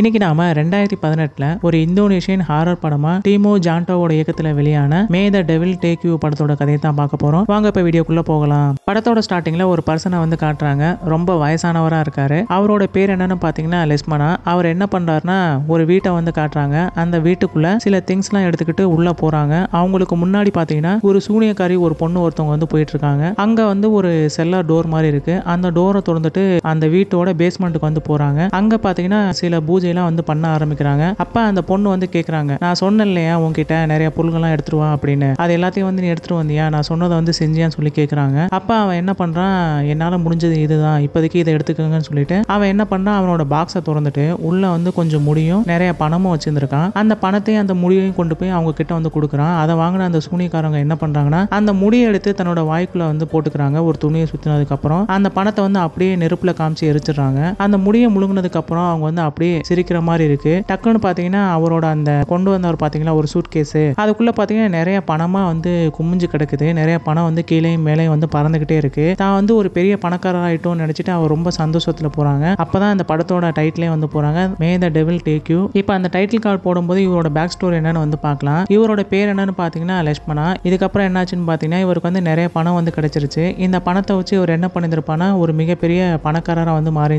இன்னைக்கு நாம ரெண்டாயிரத்தி பதினெட்டுல ஒரு இந்தோனேஷியன் ஹாரர் படமா டீமோ ஜான்டோவோட இயக்கத்துல வெளியான may the devil take you படத்தோட கதையை தான் பார்க்க போறோம் வாங்க இப்ப வீடியோக்குள்ள போகலாம் படத்தோட ஸ்டார்டிங்ல ஒரு பர்சனை வந்து காட்டுறாங்க ரொம்ப வயசானவரா இருக்காரு அவரோட பேர் என்னன்னு பாத்தீங்கன்னா லெஸ்மனா அவர் என்ன பண்றாருன்னா ஒரு வீட்டை வந்து காட்டுறாங்க அந்த வீட்டுக்குள்ள சில திங்ஸ் எல்லாம் எடுத்துக்கிட்டு உள்ள போறாங்க அவங்களுக்கு முன்னாடி பாத்தீங்கன்னா ஒரு சூனியக்காரி ஒரு பொண்ணு ஒருத்தவங்க வந்து போயிட்டு இருக்காங்க அங்க வந்து ஒரு செல்லா டோர் மாதிரி இருக்கு அந்த டோரை திறந்துட்டு அந்த வீட்டோட பேஸ்மெண்ட்டுக்கு வந்து போறாங்க அங்க பாத்தீங்கன்னா சில பூஜை பூஜையெல்லாம் வந்து பண்ண ஆரம்பிக்கிறாங்க அப்போ அந்த பொண்ணு வந்து கேட்குறாங்க நான் சொன்னேன் இல்லையா உங்ககிட்ட நிறைய பொருள்கள்லாம் எடுத்துருவா அப்படின்னு அது எல்லாத்தையும் வந்து நீ எடுத்துட்டு வந்தியா நான் சொன்னதை வந்து செஞ்சியான்னு சொல்லி கேட்குறாங்க அப்போ அவன் என்ன பண்ணுறான் என்னால் முடிஞ்சது இதுதான் இப்போதைக்கு இதை எடுத்துக்கோங்கன்னு சொல்லிட்டு அவன் என்ன பண்ணுறான் அவனோட பாக்ஸை திறந்துட்டு உள்ளே வந்து கொஞ்சம் முடியும் நிறைய பணமும் வச்சிருந்துருக்கான் அந்த பணத்தையும் அந்த முடியையும் கொண்டு போய் அவங்க கிட்ட வந்து கொடுக்குறான் அதை வாங்கின அந்த சூனியக்காரங்க என்ன பண்ணுறாங்கன்னா அந்த முடியை எடுத்து தன்னோட வாய்க்குள்ள வந்து போட்டுக்கிறாங்க ஒரு துணியை சுற்றினதுக்கப்புறம் அந்த பணத்தை வந்து அப்படியே நெருப்பில் காமிச்சு எரிச்சிடுறாங்க அந்த முடியை அப்புறம் அவங்க வந்து அப்படியே சிரிக்கிற மாதிரி இருக்கு டக்குன்னு பார்த்தீங்கன்னா அவரோட அந்த கொண்டு வந்தவர் பாத்தீங்கன்னா ஒரு சூட் கேஸ் அதுக்குள்ளே பார்த்தீங்கன்னா நிறைய பணமாக வந்து குமிஞ்சு கிடக்குது நிறைய பணம் வந்து கீழேயும் மேலேயும் வந்து பறந்துக்கிட்டே இருக்கு தான் வந்து ஒரு பெரிய பணக்காரராகிட்டோம்னு நினைச்சிட்டு அவர் ரொம்ப சந்தோஷத்தில் போகிறாங்க அப்போ தான் அந்த படத்தோட டைட்டிலே வந்து போகிறாங்க may the devil take you இப்போ அந்த டைட்டில் கார்டு போடும்போது இவரோட பேக் ஸ்டோரி என்னன்னு வந்து பார்க்கலாம் இவரோட பேர் என்னன்னு பார்த்தீங்கன்னா லட்சுமணா இதுக்கப்புறம் என்னாச்சுன்னு பார்த்தீங்கன்னா இவருக்கு வந்து நிறைய பணம் வந்து கிடைச்சிருச்சு இந்த பணத்தை வச்சு இவர் என்ன பண்ணியிருந்திருப்பானா ஒரு மிகப்பெரிய பணக்காரராக வந்து மாறி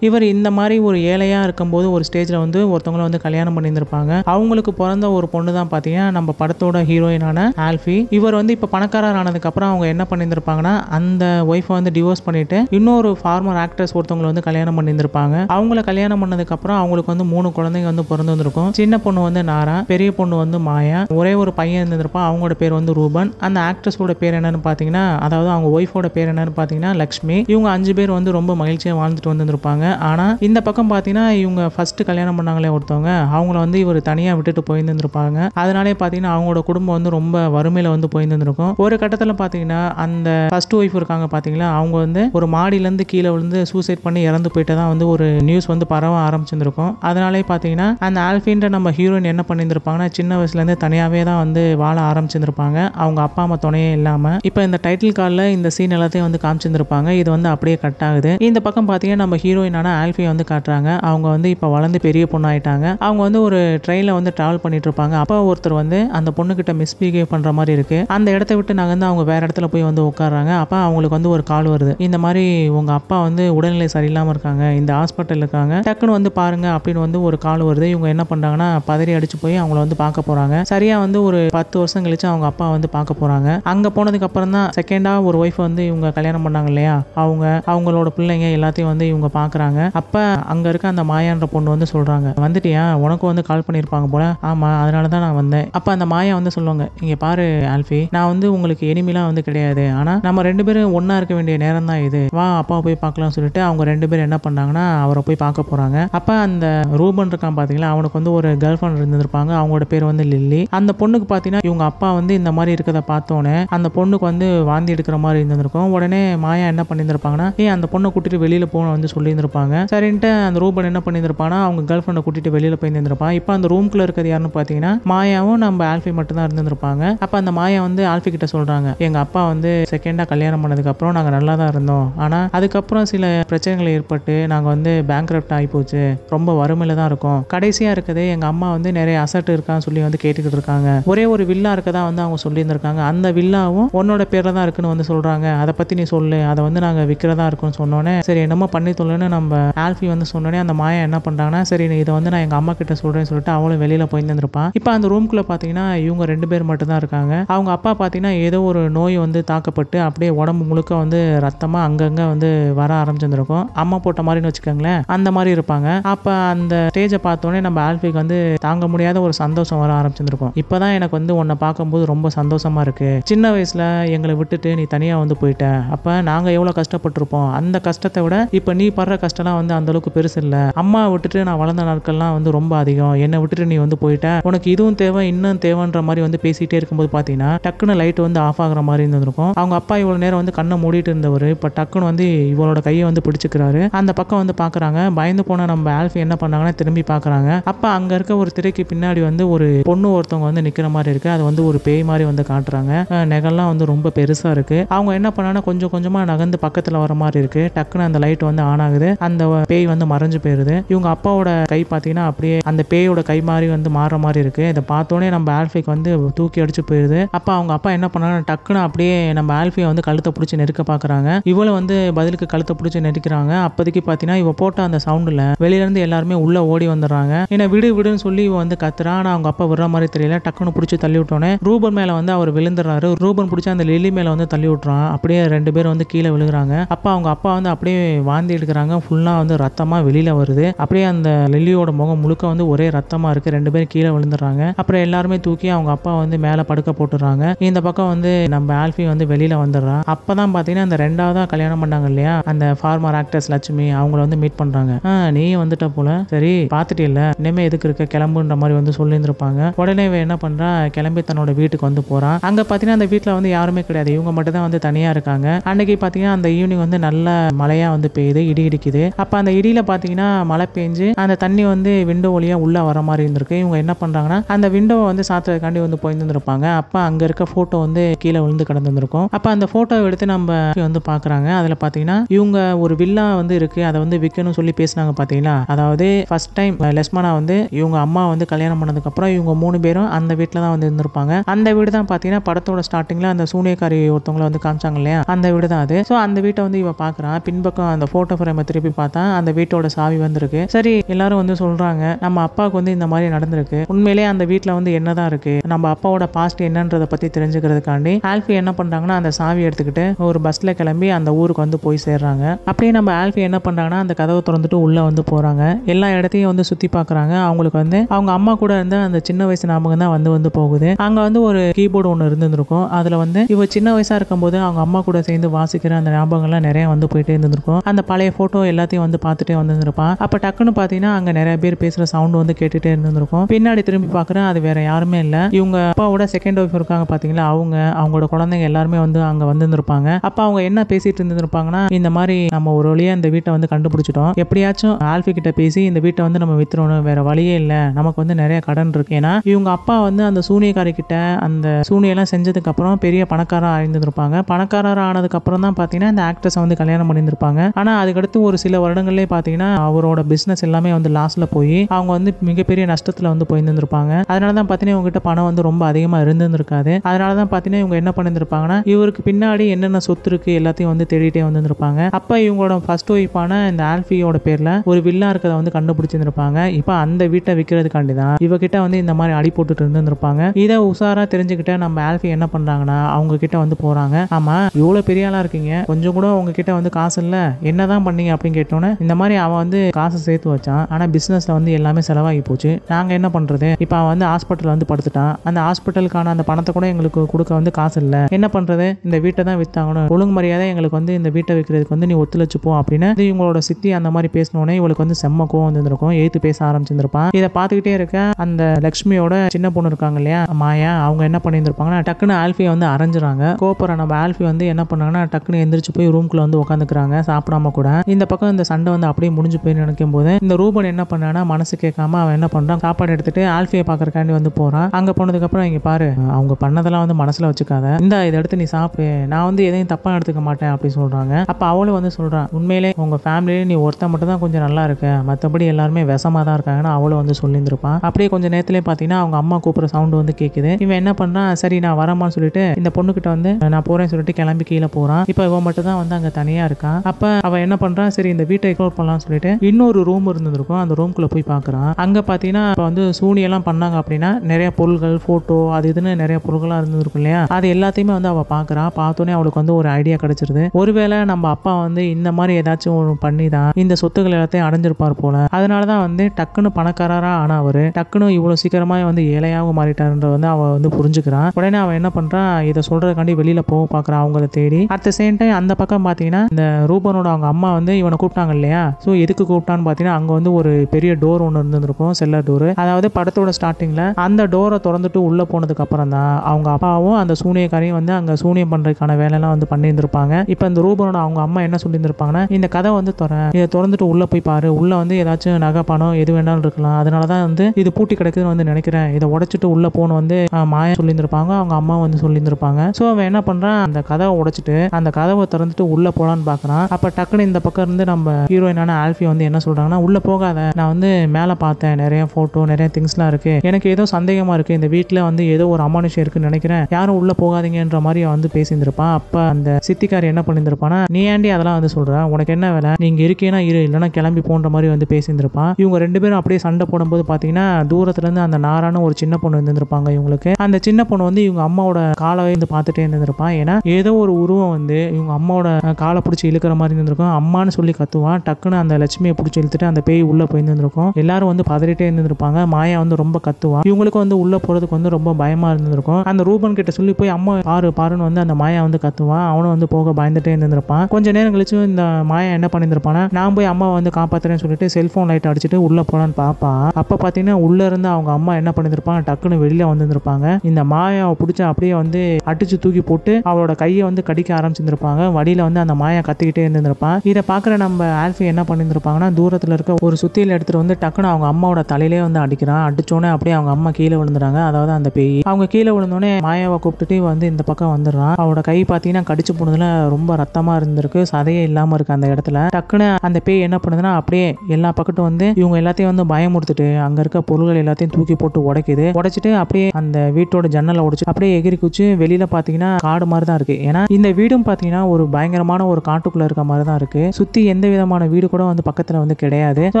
இவர் இந்த மாதிரி ஒரு ஏழையாக இருக்கும்போது ஏதாவது ஒரு ஸ்டேஜில் வந்து ஒருத்தவங்கள வந்து கல்யாணம் பண்ணியிருந்திருப்பாங்க அவங்களுக்கு பிறந்த ஒரு பொண்ணு தான் பார்த்தீங்கன்னா நம்ம படத்தோட ஹீரோயினான ஆல்ஃபி இவர் வந்து இப்போ பணக்காரர் ஆனதுக்கப்புறம் அவங்க என்ன பண்ணியிருந்திருப்பாங்கன்னா அந்த ஒய்ஃபை வந்து டிவோர்ஸ் பண்ணிட்டு இன்னொரு ஃபார்மர் ஆக்ட்ரஸ் ஒருத்தவங்களை வந்து கல்யாணம் பண்ணியிருந்திருப்பாங்க அவங்கள கல்யாணம் பண்ணதுக்கப்புறம் அவங்களுக்கு வந்து மூணு குழந்தைங்க வந்து பிறந்து வந்திருக்கும் சின்ன பொண்ணு வந்து நாரா பெரிய பொண்ணு வந்து மாயா ஒரே ஒரு பையன் இருந்திருப்பான் அவங்களோட பேர் வந்து ரூபன் அந்த ஆக்ட்ரஸோட பேர் என்னன்னு பார்த்தீங்கன்னா அதாவது அவங்க ஒய்ஃபோட பேர் என்னன்னு பார்த்தீங்கன்னா லக்ஷ்மி இவங்க அஞ்சு பேர் வந்து ரொம்ப மகிழ்ச்சியாக வாழ்ந்துட்டு வந்திருப்பாங்க ஆனால் இந்த பக்கம் பார்த்தீங்கன்னா இவங்க ஃபஸ்ட்டு கல்யாணம் பண்ணாங்களே ஒருத்தவங்க அவங்கள வந்து இவர் தனியாக விட்டுட்டு போயிருந்துருப்பாங்க அதனாலே பார்த்தீங்கன்னா அவங்களோட குடும்பம் வந்து ரொம்ப வறுமையில் வந்து போயிருந்துருக்கும் ஒரு கட்டத்தில் பார்த்தீங்கன்னா அந்த ஃபர்ஸ்ட் ஒய்ஃப் இருக்காங்க பார்த்தீங்களா அவங்க வந்து ஒரு மாடியிலேருந்து கீழே விழுந்து சூசைட் பண்ணி இறந்து போயிட்டு தான் வந்து ஒரு நியூஸ் வந்து பரவ ஆரம்பிச்சிருந்துருக்கும் அதனாலே பார்த்தீங்கன்னா அந்த ஆல்ஃபின்ற நம்ம ஹீரோயின் என்ன பண்ணியிருந்திருப்பாங்கன்னா சின்ன வயசுலேருந்து தனியாகவே தான் வந்து வாழ ஆரம்பிச்சிருந்துருப்பாங்க அவங்க அப்பா அம்மா துணையே இல்லாமல் இப்போ இந்த டைட்டில் காலில் இந்த சீன் எல்லாத்தையும் வந்து காமிச்சிருந்துருப்பாங்க இது வந்து அப்படியே கட் ஆகுது இந்த பக்கம் பார்த்தீங்கன்னா நம்ம ஹீரோயினான ஆல்ஃபியை வந்து காட்டுறாங்க அவங்க வந்து இப்போ இப்போ வளர்ந்து பெரிய பொண்ணாயிட்டாங்க அவங்க வந்து ஒரு ட்ரெயினில் வந்து ட்ராவல் பண்ணிட்டு இருப்பாங்க அப்போ ஒருத்தர் வந்து அந்த பொண்ணுக்கிட்ட மிஸ்பிஹேவ் பண்ணுற மாதிரி இருக்கு அந்த இடத்த விட்டு நாங்கள் வந்து அவங்க வேற இடத்துல போய் வந்து உட்காடுறாங்க அப்போ அவங்களுக்கு வந்து ஒரு கால் வருது இந்த மாதிரி உங்க அப்பா வந்து உடல்நிலை சரியில்லாமல் இருக்காங்க இந்த ஹாஸ்பிட்டல் இருக்காங்க டக்குன்னு வந்து பாருங்க அப்படின்னு வந்து ஒரு கால் வருது இவங்க என்ன பண்ணுறாங்கன்னா பதறி அடிச்சு போய் அவங்கள வந்து பார்க்க போகிறாங்க சரியாக வந்து ஒரு பத்து வருஷம் கழிச்சு அவங்க அப்பா வந்து பார்க்க போகிறாங்க அங்கே போனதுக்கு அப்புறம் தான் செகண்டா ஒரு ஒய்ஃப் வந்து இவங்க கல்யாணம் பண்ணாங்க இல்லையா அவங்க அவங்களோட பிள்ளைங்க எல்லாத்தையும் வந்து இவங்க பார்க்குறாங்க அப்போ அங்கே இருக்க அந்த மாயான்ற கொண்டு வந்து சொல்கிறாங்க வந்துட்டியா உனக்கும் வந்து கால் பண்ணியிருப்பாங்க போல ஆமாம் அதனால தான் நான் வந்தேன் அப்போ அந்த மாயா வந்து சொல்லுவாங்க இங்கே பாரு ஆல்ஃபி நான் வந்து உங்களுக்கு எனிமிலாம் வந்து கிடையாது ஆனால் நம்ம ரெண்டு பேரும் ஒன்றா இருக்க வேண்டிய நேரம் தான் இது வா அப்பா போய் பார்க்கலாம் சொல்லிட்டு அவங்க ரெண்டு பேரும் என்ன பண்ணாங்கன்னா அவரை போய் பார்க்க போகிறாங்க அப்போ அந்த ரூபன் இருக்கான் பாத்தீங்களா அவனுக்கு வந்து ஒரு கேர்ள் ஃப்ரெண்ட் இருந்திருப்பாங்க அவங்களோட பேர் வந்து லில்லி அந்த பொண்ணுக்கு பார்த்தீங்கன்னா இவங்க அப்பா வந்து இந்த மாதிரி இருக்கிறத பார்த்தோன்னே அந்த பொண்ணுக்கு வந்து வாந்தி எடுக்கிற மாதிரி இருந்திருக்கும் உடனே மாயா என்ன பண்ணியிருந்திருப்பாங்கன்னா ஏ அந்த பொண்ணை கூட்டிட்டு வெளியில் போன வந்து சொல்லியிருந்திருப்பாங்க சரின்ட்டு அந்த ரூபன் என்ன பண்ணியிருந்திருப்பாங்க இருந்திருப்பானா அவங்க கேர்ள் ஃப்ரெண்டை கூட்டிட்டு வெளியில் போய் இருந்திருப்பான் இப்போ அந்த ரூம்குள்ளே இருக்கிறது யாருன்னு பார்த்தீங்கன்னா மாயாவும் நம்ம ஆல்ஃபி மட்டும் தான் இருந்திருப்பாங்க அப்போ அந்த மாயா வந்து ஆல்ஃபி கிட்ட சொல்கிறாங்க எங்கள் அப்பா வந்து செகண்டாக கல்யாணம் பண்ணதுக்கப்புறம் நாங்கள் நல்லா தான் இருந்தோம் ஆனால் அதுக்கப்புறம் சில பிரச்சனைகள் ஏற்பட்டு நாங்கள் வந்து பேங்க் ஆகி போச்சு ரொம்ப வறுமையில் தான் இருக்கோம் கடைசியாக இருக்கிறது எங்கள் அம்மா வந்து நிறைய அசட்டு இருக்கான்னு சொல்லி வந்து கேட்டுக்கிட்டு இருக்காங்க ஒரே ஒரு வில்லா இருக்கதா வந்து அவங்க இருந்திருக்காங்க அந்த வில்லாவும் உன்னோட பேரில் தான் இருக்குன்னு வந்து சொல்கிறாங்க அதை பற்றி நீ சொல்லு அதை வந்து நாங்கள் விற்கிறதா இருக்குன்னு சொன்னோன்னே சரி என்னமோ பண்ணி தொல்லுன்னு நம்ம ஆல்ஃபி வந்து சொன்னோன்னே அந்த மாயா என்ன பண்ணுறாங்கன்னா சரி இதை வந்து நான் எங்கள் அம்மா கிட்ட சொல்கிறேன்னு சொல்லிட்டு அவளும் வெளியில் போய் இருந்திருப்பான் இப்போ அந்த ரூம்குள்ளே பார்த்தீங்கன்னா இவங்க ரெண்டு பேர் மட்டும் தான் இருக்காங்க அவங்க அப்பா பார்த்தீங்கன்னா ஏதோ ஒரு நோய் வந்து தாக்கப்பட்டு அப்படியே உடம்பு முழுக்க வந்து ரத்தமாக அங்கங்கே வந்து வர ஆரம்பிச்சிருந்துருக்கும் அம்மா போட்ட மாதிரின்னு வச்சுக்கோங்களேன் அந்த மாதிரி இருப்பாங்க அப்போ அந்த ஸ்டேஜை பார்த்தோன்னே நம்ம ஆல்ஃபிக்கு வந்து தாங்க முடியாத ஒரு சந்தோஷம் வர ஆரம்பிச்சிருந்துருக்கும் இப்போ தான் எனக்கு வந்து உன்னை பார்க்கும்போது ரொம்ப சந்தோஷமாக இருக்குது சின்ன வயசில் எங்களை விட்டுட்டு நீ தனியாக வந்து போயிட்டேன் அப்போ நாங்கள் எவ்வளோ கஷ்டப்பட்டிருப்போம் அந்த கஷ்டத்தை விட இப்போ நீ படுற கஷ்டம்லாம் வந்து அந்தளவுக்கு பெருசு இல்லை அம்மா விட்டுட்டு நான் வளர்ந்த நாட்கள்லாம் வந்து ரொம்ப அதிகம் என்னை விட்டுட்டு நீ வந்து போயிட்ட உனக்கு இதுவும் தேவை இன்னும் தேவைன்ற மாதிரி வந்து பேசிகிட்டே இருக்கும்போது பார்த்தீங்கன்னா டக்குன்னு லைட் வந்து ஆஃப் ஆகிற மாதிரி இருந்திருக்கும் அவங்க அப்பா இவ்வளோ நேரம் வந்து கண்ணை மூடிட்டு இருந்தவர் இப்போ டக்குன்னு வந்து இவளோட கையை வந்து பிடிச்சிக்கிறாரு அந்த பக்கம் வந்து பார்க்குறாங்க பயந்து போன நம்ம ஆல்ஃபி என்ன பண்ணாங்கன்னா திரும்பி பார்க்குறாங்க அப்போ அங்கே இருக்க ஒரு திரைக்கு பின்னாடி வந்து ஒரு பொண்ணு ஒருத்தவங்க வந்து நிற்கிற மாதிரி இருக்குது அது வந்து ஒரு பேய் மாதிரி வந்து காட்டுறாங்க நெகல்லாம் வந்து ரொம்ப பெருசாக இருக்குது அவங்க என்ன பண்ணாங்கன்னா கொஞ்சம் கொஞ்சமாக நகர்ந்து பக்கத்தில் வர மாதிரி இருக்குது டக்குன்னு அந்த லைட் வந்து ஆன் ஆகுது அந்த பேய் வந்து மறைஞ்சு போயிடுது இவங்க அவங்க அப்பாவோட கை பார்த்தீங்கன்னா அப்படியே அந்த பேயோட கை மாதிரி வந்து மாறுற மாதிரி இருக்கு இதை பார்த்தோன்னே நம்ம ஆல்ஃபிக்கு வந்து தூக்கி அடிச்சு போயிடுது அப்போ அவங்க அப்பா என்ன பண்ணாங்க டக்குன்னு அப்படியே நம்ம ஆல்ஃபியை வந்து கழுத்தை பிடிச்சி நெருக்க பார்க்குறாங்க இவளை வந்து பதிலுக்கு கழுத்தை பிடிச்சி நெருக்கிறாங்க அப்போதைக்கு பார்த்தீங்கன்னா இவ போட்ட அந்த சவுண்டில் வெளியிலேருந்து எல்லாருமே உள்ளே ஓடி வந்துடுறாங்க ஏன்னா விடு விடுன்னு சொல்லி இவ வந்து கத்துறான் ஆனால் அவங்க அப்பா விடுற மாதிரி தெரியல டக்குன்னு பிடிச்சி தள்ளி விட்டோன்னே ரூபன் மேலே வந்து அவர் விழுந்துடுறாரு ரூபன் பிடிச்சி அந்த லில்லி மேலே வந்து தள்ளி விட்டுறான் அப்படியே ரெண்டு பேரும் வந்து கீழே விழுகிறாங்க அப்போ அவங்க அப்பா வந்து அப்படியே வாந்தி எடுக்கிறாங்க ஃபுல்லாக வந்து ரத்தமாக வெளியில் வருது அப்படியே அப்படியே அந்த லில்லியோட முகம் முழுக்க வந்து ஒரே ரத்தமாக இருக்குது ரெண்டு பேரும் கீழே விழுந்துடுறாங்க அப்புறம் எல்லாருமே தூக்கி அவங்க அப்பா வந்து மேலே படுக்க போட்டுறாங்க இந்த பக்கம் வந்து நம்ம ஆல்ஃபி வந்து வெளியில் வந்துடுறான் அப்போ தான் பார்த்தீங்கன்னா அந்த ரெண்டாவது கல்யாணம் பண்ணாங்க இல்லையா அந்த ஃபார்மர் ஆக்டர்ஸ் லட்சுமி அவங்கள வந்து மீட் பண்ணுறாங்க நீ வந்துட்ட போல சரி பார்த்துட்டே இல்லை இனிமே எதுக்கு இருக்க கிளம்புன்ற மாதிரி வந்து இருந்திருப்பாங்க உடனே என்ன பண்றா கிளம்பி தன்னோட வீட்டுக்கு வந்து போகிறான் அங்கே பார்த்தீங்கன்னா அந்த வீட்டில் வந்து யாருமே கிடையாது இவங்க மட்டும் தான் வந்து தனியாக இருக்காங்க அன்னைக்கு பார்த்தீங்கன்னா அந்த ஈவினிங் வந்து நல்ல மழையாக வந்து பெய்யுது இடி இடிக்குது அப்போ அந்த இடியில் பார்த்தீங்கன்னா மழை பெய்ய செஞ்சு அந்த தண்ணி வந்து விண்டோ வழியாக உள்ளே வர மாதிரி இருந்திருக்கு இவங்க என்ன பண்ணுறாங்கன்னா அந்த விண்டோவை வந்து சாத்துறதுக்காண்டி வந்து போயிருந்துருப்பாங்க அப்போ அங்கே இருக்க ஃபோட்டோ வந்து கீழே விழுந்து வந்திருக்கும் அப்போ அந்த ஃபோட்டோவை எடுத்து நம்ம வந்து பார்க்குறாங்க அதில் பார்த்தீங்கன்னா இவங்க ஒரு வில்லா வந்து இருக்குது அதை வந்து விற்கணும்னு சொல்லி பேசினாங்க பார்த்தீங்களா அதாவது ஃபர்ஸ்ட் டைம் லெஸ்மனா வந்து இவங்க அம்மா வந்து கல்யாணம் பண்ணதுக்கப்புறம் இவங்க மூணு பேரும் அந்த வீட்டில் தான் வந்து இருந்திருப்பாங்க அந்த வீடு தான் பார்த்தீங்கன்னா படத்தோட ஸ்டார்டிங்கில் அந்த சூனியக்காரி ஒருத்தவங்களை வந்து காமிச்சாங்க இல்லையா அந்த வீடு தான் அது ஸோ அந்த வீட்டை வந்து இவ பார்க்குறான் பின்பக்கம் அந்த ஃபோட்டோ ஃப்ரேமை திருப்பி பார்த்தா அந்த வீட்டோட சாவி வந்திருக்கு சரி எல்லாரும் வந்து சொல்றாங்க நம்ம அப்பாவுக்கு வந்து இந்த மாதிரி நடந்திருக்கு உண்மையிலேயே அந்த வீட்டில் வந்து என்னதான் இருக்கு நம்ம அப்பாவோட பாஸ்ட் என்னன்றதை பத்தி தெரிஞ்சுக்கிறதுக்காண்டி ஆல்ஃபி என்ன பண்றாங்கன்னா அந்த சாவி எடுத்துக்கிட்டு ஒரு பஸ்ல கிளம்பி அந்த ஊருக்கு வந்து போய் சேர்றாங்க அப்படியே நம்ம ஆல்ஃபி என்ன பண்றாங்கன்னா அந்த கதவை திறந்துட்டு உள்ள வந்து போறாங்க எல்லா இடத்தையும் வந்து சுத்தி பாக்குறாங்க அவங்களுக்கு வந்து அவங்க அம்மா கூட இருந்து அந்த சின்ன வயசு ஞாபகம் தான் வந்து வந்து போகுது அங்க வந்து ஒரு கீபோர்டு ஒன்று இருந்திருக்கும் அதுல வந்து இவ சின்ன வயசா இருக்கும்போது அவங்க அம்மா கூட சேர்ந்து வாசிக்கிற அந்த ஞாபகம் எல்லாம் நிறைய வந்து போயிட்டே இருந்திருக்கும் அந்த பழைய போட்டோ எல்லாத்தையும் வந்து பார்த்துட்டே வந்துருப்பான் அப்ப டக்குன்னு டக்குன்னு பாத்தீங்கன்னா அங்கே நிறைய பேர் பேசுற சவுண்ட் வந்து கேட்டுட்டே இருந்திருக்கும் பின்னாடி திரும்பி பாக்குறேன் அது வேற யாருமே இல்லை இவங்க அப்பாவோட செகண்ட் ஒய்ஃப் இருக்காங்க பாத்தீங்களா அவங்க அவங்களோட குழந்தைங்க எல்லாருமே வந்து அங்க வந்திருந்திருப்பாங்க அப்ப அவங்க என்ன பேசிட்டு இருந்திருப்பாங்கன்னா இந்த மாதிரி நம்ம ஒரு வழியா இந்த வீட்டை வந்து கண்டுபிடிச்சிட்டோம் எப்படியாச்சும் ஆல்ஃபி கிட்ட பேசி இந்த வீட்டை வந்து நம்ம வித்துறணும் வேற வழியே இல்லை நமக்கு வந்து நிறைய கடன் இருக்கு ஏன்னா இவங்க அப்பா வந்து அந்த சூனியக்காரி கிட்ட அந்த சூனியெல்லாம் செஞ்சதுக்கு அப்புறம் பெரிய பணக்காரர் ஆயிருந்திருப்பாங்க பணக்காரர் ஆனதுக்கு அப்புறம் தான் பாத்தீங்கன்னா இந்த ஆக்ட்ரஸ் வந்து கல்யாணம் பண்ணியிருந்திருப்பாங்க ஆனா அதுக்கடுத்து ஒரு சில வருடங்கள்லேயே பாத்தீங்கன்னா அவரோட பிஸ்னஸ் பிஸ்னஸ் எல்லாமே வந்து லாஸில் போய் அவங்க வந்து மிகப்பெரிய நஷ்டத்தில் வந்து போயிருந்துருப்பாங்க அதனால தான் பார்த்தீங்கன்னா இவங்ககிட்ட பணம் வந்து ரொம்ப அதிகமாக இருந்திருக்காது அதனாலதான் தான் இவங்க என்ன பண்ணியிருப்பாங்கன்னா இவருக்கு பின்னாடி என்னென்ன சொத்து இருக்கு எல்லாத்தையும் வந்து தேடிட்டே வந்துருப்பாங்க அப்போ இவங்களோட ஃபர்ஸ்ட் ஒய்ஃபான இந்த ஆல்ஃபியோட பேரில் ஒரு வில்லா இருக்கிறத வந்து கண்டுபிடிச்சிருந்துருப்பாங்க இப்போ அந்த வீட்டை விற்கிறதுக்காண்டி தான் இவகிட்ட வந்து இந்த மாதிரி அடி போட்டுட்டு இருந்திருப்பாங்க இதை உஷாராக தெரிஞ்சுக்கிட்ட நம்ம ஆல்ஃபி என்ன பண்ணுறாங்கன்னா அவங்க கிட்ட வந்து போகிறாங்க ஆமாம் இவ்வளோ பெரிய ஆளாக இருக்கீங்க கொஞ்சம் கூட உங்ககிட்ட வந்து காசு இல்லை என்னதான் பண்ணீங்க அப்படின்னு கேட்டோன்னே இந்த மாதிரி அவன் வந்து காசு சேர்த்து வச்சான் ஆனால் பிஸ்னஸில் வந்து எல்லாமே செலவாகி போச்சு நாங்கள் என்ன பண்றது இப்போ அவன் வந்து ஹாஸ்பிட்டலில் வந்து படுத்துட்டான் அந்த ஹாஸ்பிட்டலுக்கான அந்த பணத்தை கூட எங்களுக்கு கொடுக்க வந்து காசு இல்லை என்ன பண்றது இந்த வீட்டை தான் வித்தாங்கணும் ஒழுங்கு மரியாதை எங்களுக்கு வந்து இந்த வீட்டை விற்கிறதுக்கு வந்து நீ ஒத்துழைச்சுப்போ அப்படின்னு இவங்களோட சித்தி அந்த மாதிரி பேசினோடனே இவளுக்கு வந்து செம்ம கோவம் வந்துருக்கும் எழுத்து பேச ஆரம்பிச்சிருந்திருப்பான் இதை பார்த்துக்கிட்டே இருக்க அந்த லக்ஷ்மியோட சின்ன பொண்ணு இருக்காங்க இல்லையா மாயா அவங்க என்ன பண்ணியிருந்திருப்பாங்கன்னா டக்குன்னு ஆல்ஃபியை வந்து அரைஞ்சிராங்க கோப்பர நம்ம ஆல்ஃபி வந்து என்ன பண்ணாங்கன்னா டக்குன்னு எந்திரிச்சு போய் ரூம்குள்ள வந்து உட்காந்துக்கிறாங்க சாப்பிடாம கூட இந்த பக்கம் இந்த சண்டை வந்து அப்படியே முடிஞ்சு போய் நினைக்கும் போது போது இந்த ரூபன் என்ன பண்ணானா மனசு கேட்காம அவன் என்ன பண்றான் சாப்பாடு எடுத்துட்டு ஆல்ஃபியை பாக்குறக்காண்டி வந்து போறான் அங்க போனதுக்கு அப்புறம் இங்க பாரு அவங்க பண்ணதெல்லாம் வந்து மனசுல வச்சுக்காத இந்த இதை எடுத்து நீ சாப்பிடு நான் வந்து எதையும் தப்பா எடுத்துக்க மாட்டேன் அப்படின்னு சொல்றாங்க அப்ப அவளும் வந்து சொல்றான் உண்மையிலே உங்க ஃபேமிலியில நீ ஒருத்தன் மட்டும் தான் கொஞ்சம் நல்லா இருக்க மற்றபடி எல்லாருமே விஷமா தான் இருக்காங்கன்னு அவளும் வந்து சொல்லியிருந்திருப்பான் அப்படியே கொஞ்சம் நேரத்திலே பாத்தீங்கன்னா அவங்க அம்மா கூப்பிடுற சவுண்டு வந்து கேட்குது இவன் என்ன பண்றான் சரி நான் வரமான்னு சொல்லிட்டு இந்த கிட்ட வந்து நான் போறேன்னு சொல்லிட்டு கிளம்பி கீழே போறான் இப்போ இவன் மட்டும் தான் வந்து அங்க தனியா இருக்கான் அப்ப அவன் என்ன பண்றான் சரி இந்த வீட்டை எக்ஸ்ப்ளோர் பண்ணலாம்னு சொல்லிட்டு இன்னொரு ரூம் ரூம் இருந்திருக்கும் அந்த ரூம்குள்ளே போய் பார்க்குறான் அங்கே பார்த்தீங்கன்னா இப்போ வந்து சூனியெல்லாம் பண்ணாங்க அப்படின்னா நிறைய பொருள்கள் ஃபோட்டோ அது இதுன்னு நிறைய பொருள்கள்லாம் இருந்திருக்கும் இல்லையா அது எல்லாத்தையுமே வந்து அவள் பார்க்குறா பார்த்தோன்னே அவளுக்கு வந்து ஒரு ஐடியா கிடச்சிருது ஒருவேளை நம்ம அப்பா வந்து இந்த மாதிரி ஏதாச்சும் ஒன்று பண்ணி தான் இந்த சொத்துக்கள் எல்லாத்தையும் அடைஞ்சிருப்பார் போல அதனால தான் வந்து டக்குன்னு பணக்காரராக ஆனால் அவர் டக்குன்னு இவ்வளோ சீக்கிரமாக வந்து ஏழையாகவும் மாறிட்டார்ன்ற வந்து அவள் வந்து புரிஞ்சுக்கிறான் உடனே அவன் என்ன பண்ணுறான் இதை சொல்கிறதுக்காண்டி வெளியில் போக பார்க்குறான் அவங்கள தேடி அட் த சேம் டைம் அந்த பக்கம் பார்த்தீங்கன்னா இந்த ரூபனோட அவங்க அம்மா வந்து இவனை கூப்பிட்டாங்க இல்லையா ஸோ எதுக்கு கூப்பிட்டான்னு பார்த்தீங்கன்னா பார்த்தீங்கன்னா அங்கே வந்து ஒரு பெரிய டோர் ஒன்று இருந்திருக்கும் செல்லர் டோர் அதாவது படத்தோட ஸ்டார்டிங்கில் அந்த டோரை திறந்துட்டு உள்ளே போனதுக்கு அப்புறம் தான் அவங்க அப்பாவும் அந்த சூனியக்காரையும் வந்து அங்கே சூனியம் பண்ணுறதுக்கான வேலையெல்லாம் வந்து பண்ணியிருந்திருப்பாங்க இப்போ இந்த ரூபனோட அவங்க அம்மா என்ன சொல்லியிருந்திருப்பாங்கன்னா இந்த கதை வந்து துறை இதை திறந்துட்டு உள்ளே போய் பாரு உள்ளே வந்து ஏதாச்சும் நகை பணம் எது வேணாலும் இருக்கலாம் அதனால தான் வந்து இது பூட்டி கிடைக்குதுன்னு வந்து நினைக்கிறேன் இதை உடச்சிட்டு உள்ளே போன வந்து மாயா சொல்லியிருந்திருப்பாங்க அவங்க அம்மா வந்து சொல்லியிருந்திருப்பாங்க ஸோ அவன் என்ன பண்ணுறான் அந்த கதவை உடச்சிட்டு அந்த கதவை திறந்துட்டு உள்ளே போகலான்னு பார்க்குறான் அப்போ டக்குனு இந்த பக்கம் இருந்து நம்ம ஹீரோயினான ஆல்ஃபி வந்து என்ன சொல்கிறாங்கன்னா ஆனால் உள்ளே போகாத நான் வந்து மேலே பார்த்தேன் நிறைய ஃபோட்டோ நிறைய திங்ஸ்லாம் இருக்குது எனக்கு ஏதோ சந்தேகமாக இருக்குது இந்த வீட்டில் வந்து ஏதோ ஒரு அமானுஷம் இருக்குன்னு நினைக்கிறேன் யாரும் உள்ளே போகாதீங்கன்ற மாதிரி வந்து பேசியிருந்திருப்பான் அப்போ அந்த சித்திக்கார் என்ன பண்ணியிருந்திருப்பானா நீ ஏண்டி அதெல்லாம் வந்து சொல்கிற உனக்கு என்ன வேலை நீங்கள் இருக்கேனா இரு இல்லைனா கிளம்பி போன்ற மாதிரி வந்து பேசியிருந்திருப்பான் இவங்க ரெண்டு பேரும் அப்படியே சண்டை போடும்போது பார்த்தீங்கன்னா தூரத்துலேருந்து அந்த நாரான ஒரு சின்ன பொண்ணு இருந்திருப்பாங்க இவங்களுக்கு அந்த சின்ன பொண்ணு வந்து இவங்க அம்மாவோட காலை வந்து பார்த்துட்டே இருந்திருப்பான் ஏன்னா ஏதோ ஒரு உருவம் வந்து இவங்க அம்மாவோட காலை பிடிச்சி இழுக்கிற மாதிரி இருந்திருக்கும் அம்மான்னு சொல்லி கத்துவான் டக்குன்னு அந்த லட்சுமியை பிடிச்சி இழுத்துட்டு சொல்லிட்டு அந்த பேய் போய் போயிருந்துருக்கும் எல்லாரும் வந்து பதறிட்டே இருந்திருப்பாங்க மாயா வந்து ரொம்ப கத்துவா இவங்களுக்கு வந்து உள்ள போறதுக்கு வந்து ரொம்ப பயமா இருந்திருக்கும் அந்த ரூபன் கிட்ட சொல்லி போய் அம்மா பாரு பாருன்னு வந்து அந்த மாயா வந்து கத்துவான் அவனும் வந்து போக பயந்துட்டே இருந்திருப்பான் கொஞ்ச நேரம் கழிச்சு இந்த மாயா என்ன பண்ணியிருப்பானா நான் போய் அம்மா வந்து காப்பாத்துறேன்னு சொல்லிட்டு செல்போன் லைட் அடிச்சுட்டு உள்ள போனான்னு பாப்பா அப்ப பாத்தீங்கன்னா உள்ள இருந்து அவங்க அம்மா என்ன பண்ணியிருப்பான் டக்குன்னு வெளியில வந்துருப்பாங்க இந்த மாயாவை பிடிச்ச அப்படியே வந்து அடிச்சு தூக்கி போட்டு அவளோட கையை வந்து கடிக்க ஆரம்பிச்சிருந்திருப்பாங்க வழியில வந்து அந்த மாயா கத்திக்கிட்டே இருந்திருப்பான் இதை பாக்குற நம்ம ஆல்ஃபி என்ன பண்ணிருப்பாங்கன்னா தூரத்துல இருக்க ஒரு சுத்தியில் எடுத்துகிட்டு வந்து டக்குன்னு அவங்க அம்மாவோட தலையிலே வந்து அடிக்கிறான் அடிச்சோடனே அப்படியே அவங்க அம்மா கீழே விழுந்துறாங்க அதாவது அந்த பேய் அவங்க கீழே விழுந்தோடனே மாயாவை கூப்பிட்டுட்டு வந்து இந்த பக்கம் வந்துடுறான் அவரோட கை பார்த்தீங்கன்னா கடிச்சு போனதுல ரொம்ப ரத்தமாக இருந்திருக்கு சதையே இல்லாமல் இருக்கு அந்த இடத்துல டக்குன்னு அந்த பேய் என்ன பண்ணுதுன்னா அப்படியே எல்லா பக்கத்தும் வந்து இவங்க எல்லாத்தையும் வந்து பயமுறுத்துட்டு அங்கே இருக்க பொருள்கள் எல்லாத்தையும் தூக்கி போட்டு உடைக்குது உடைச்சிட்டு அப்படியே அந்த வீட்டோட ஜன்னலை உடைச்சு அப்படியே எகிரி குச்சி வெளியில பார்த்தீங்கன்னா காடு மாதிரி தான் இருக்குது ஏன்னா இந்த வீடும் பார்த்தீங்கன்னா ஒரு பயங்கரமான ஒரு காட்டுக்குள்ளே இருக்க மாதிரி தான் இருக்குது சுற்றி எந்த விதமான வீடு கூட வந்து பக்கத்தில் வந்து கிடையாது கிடையாது ஸோ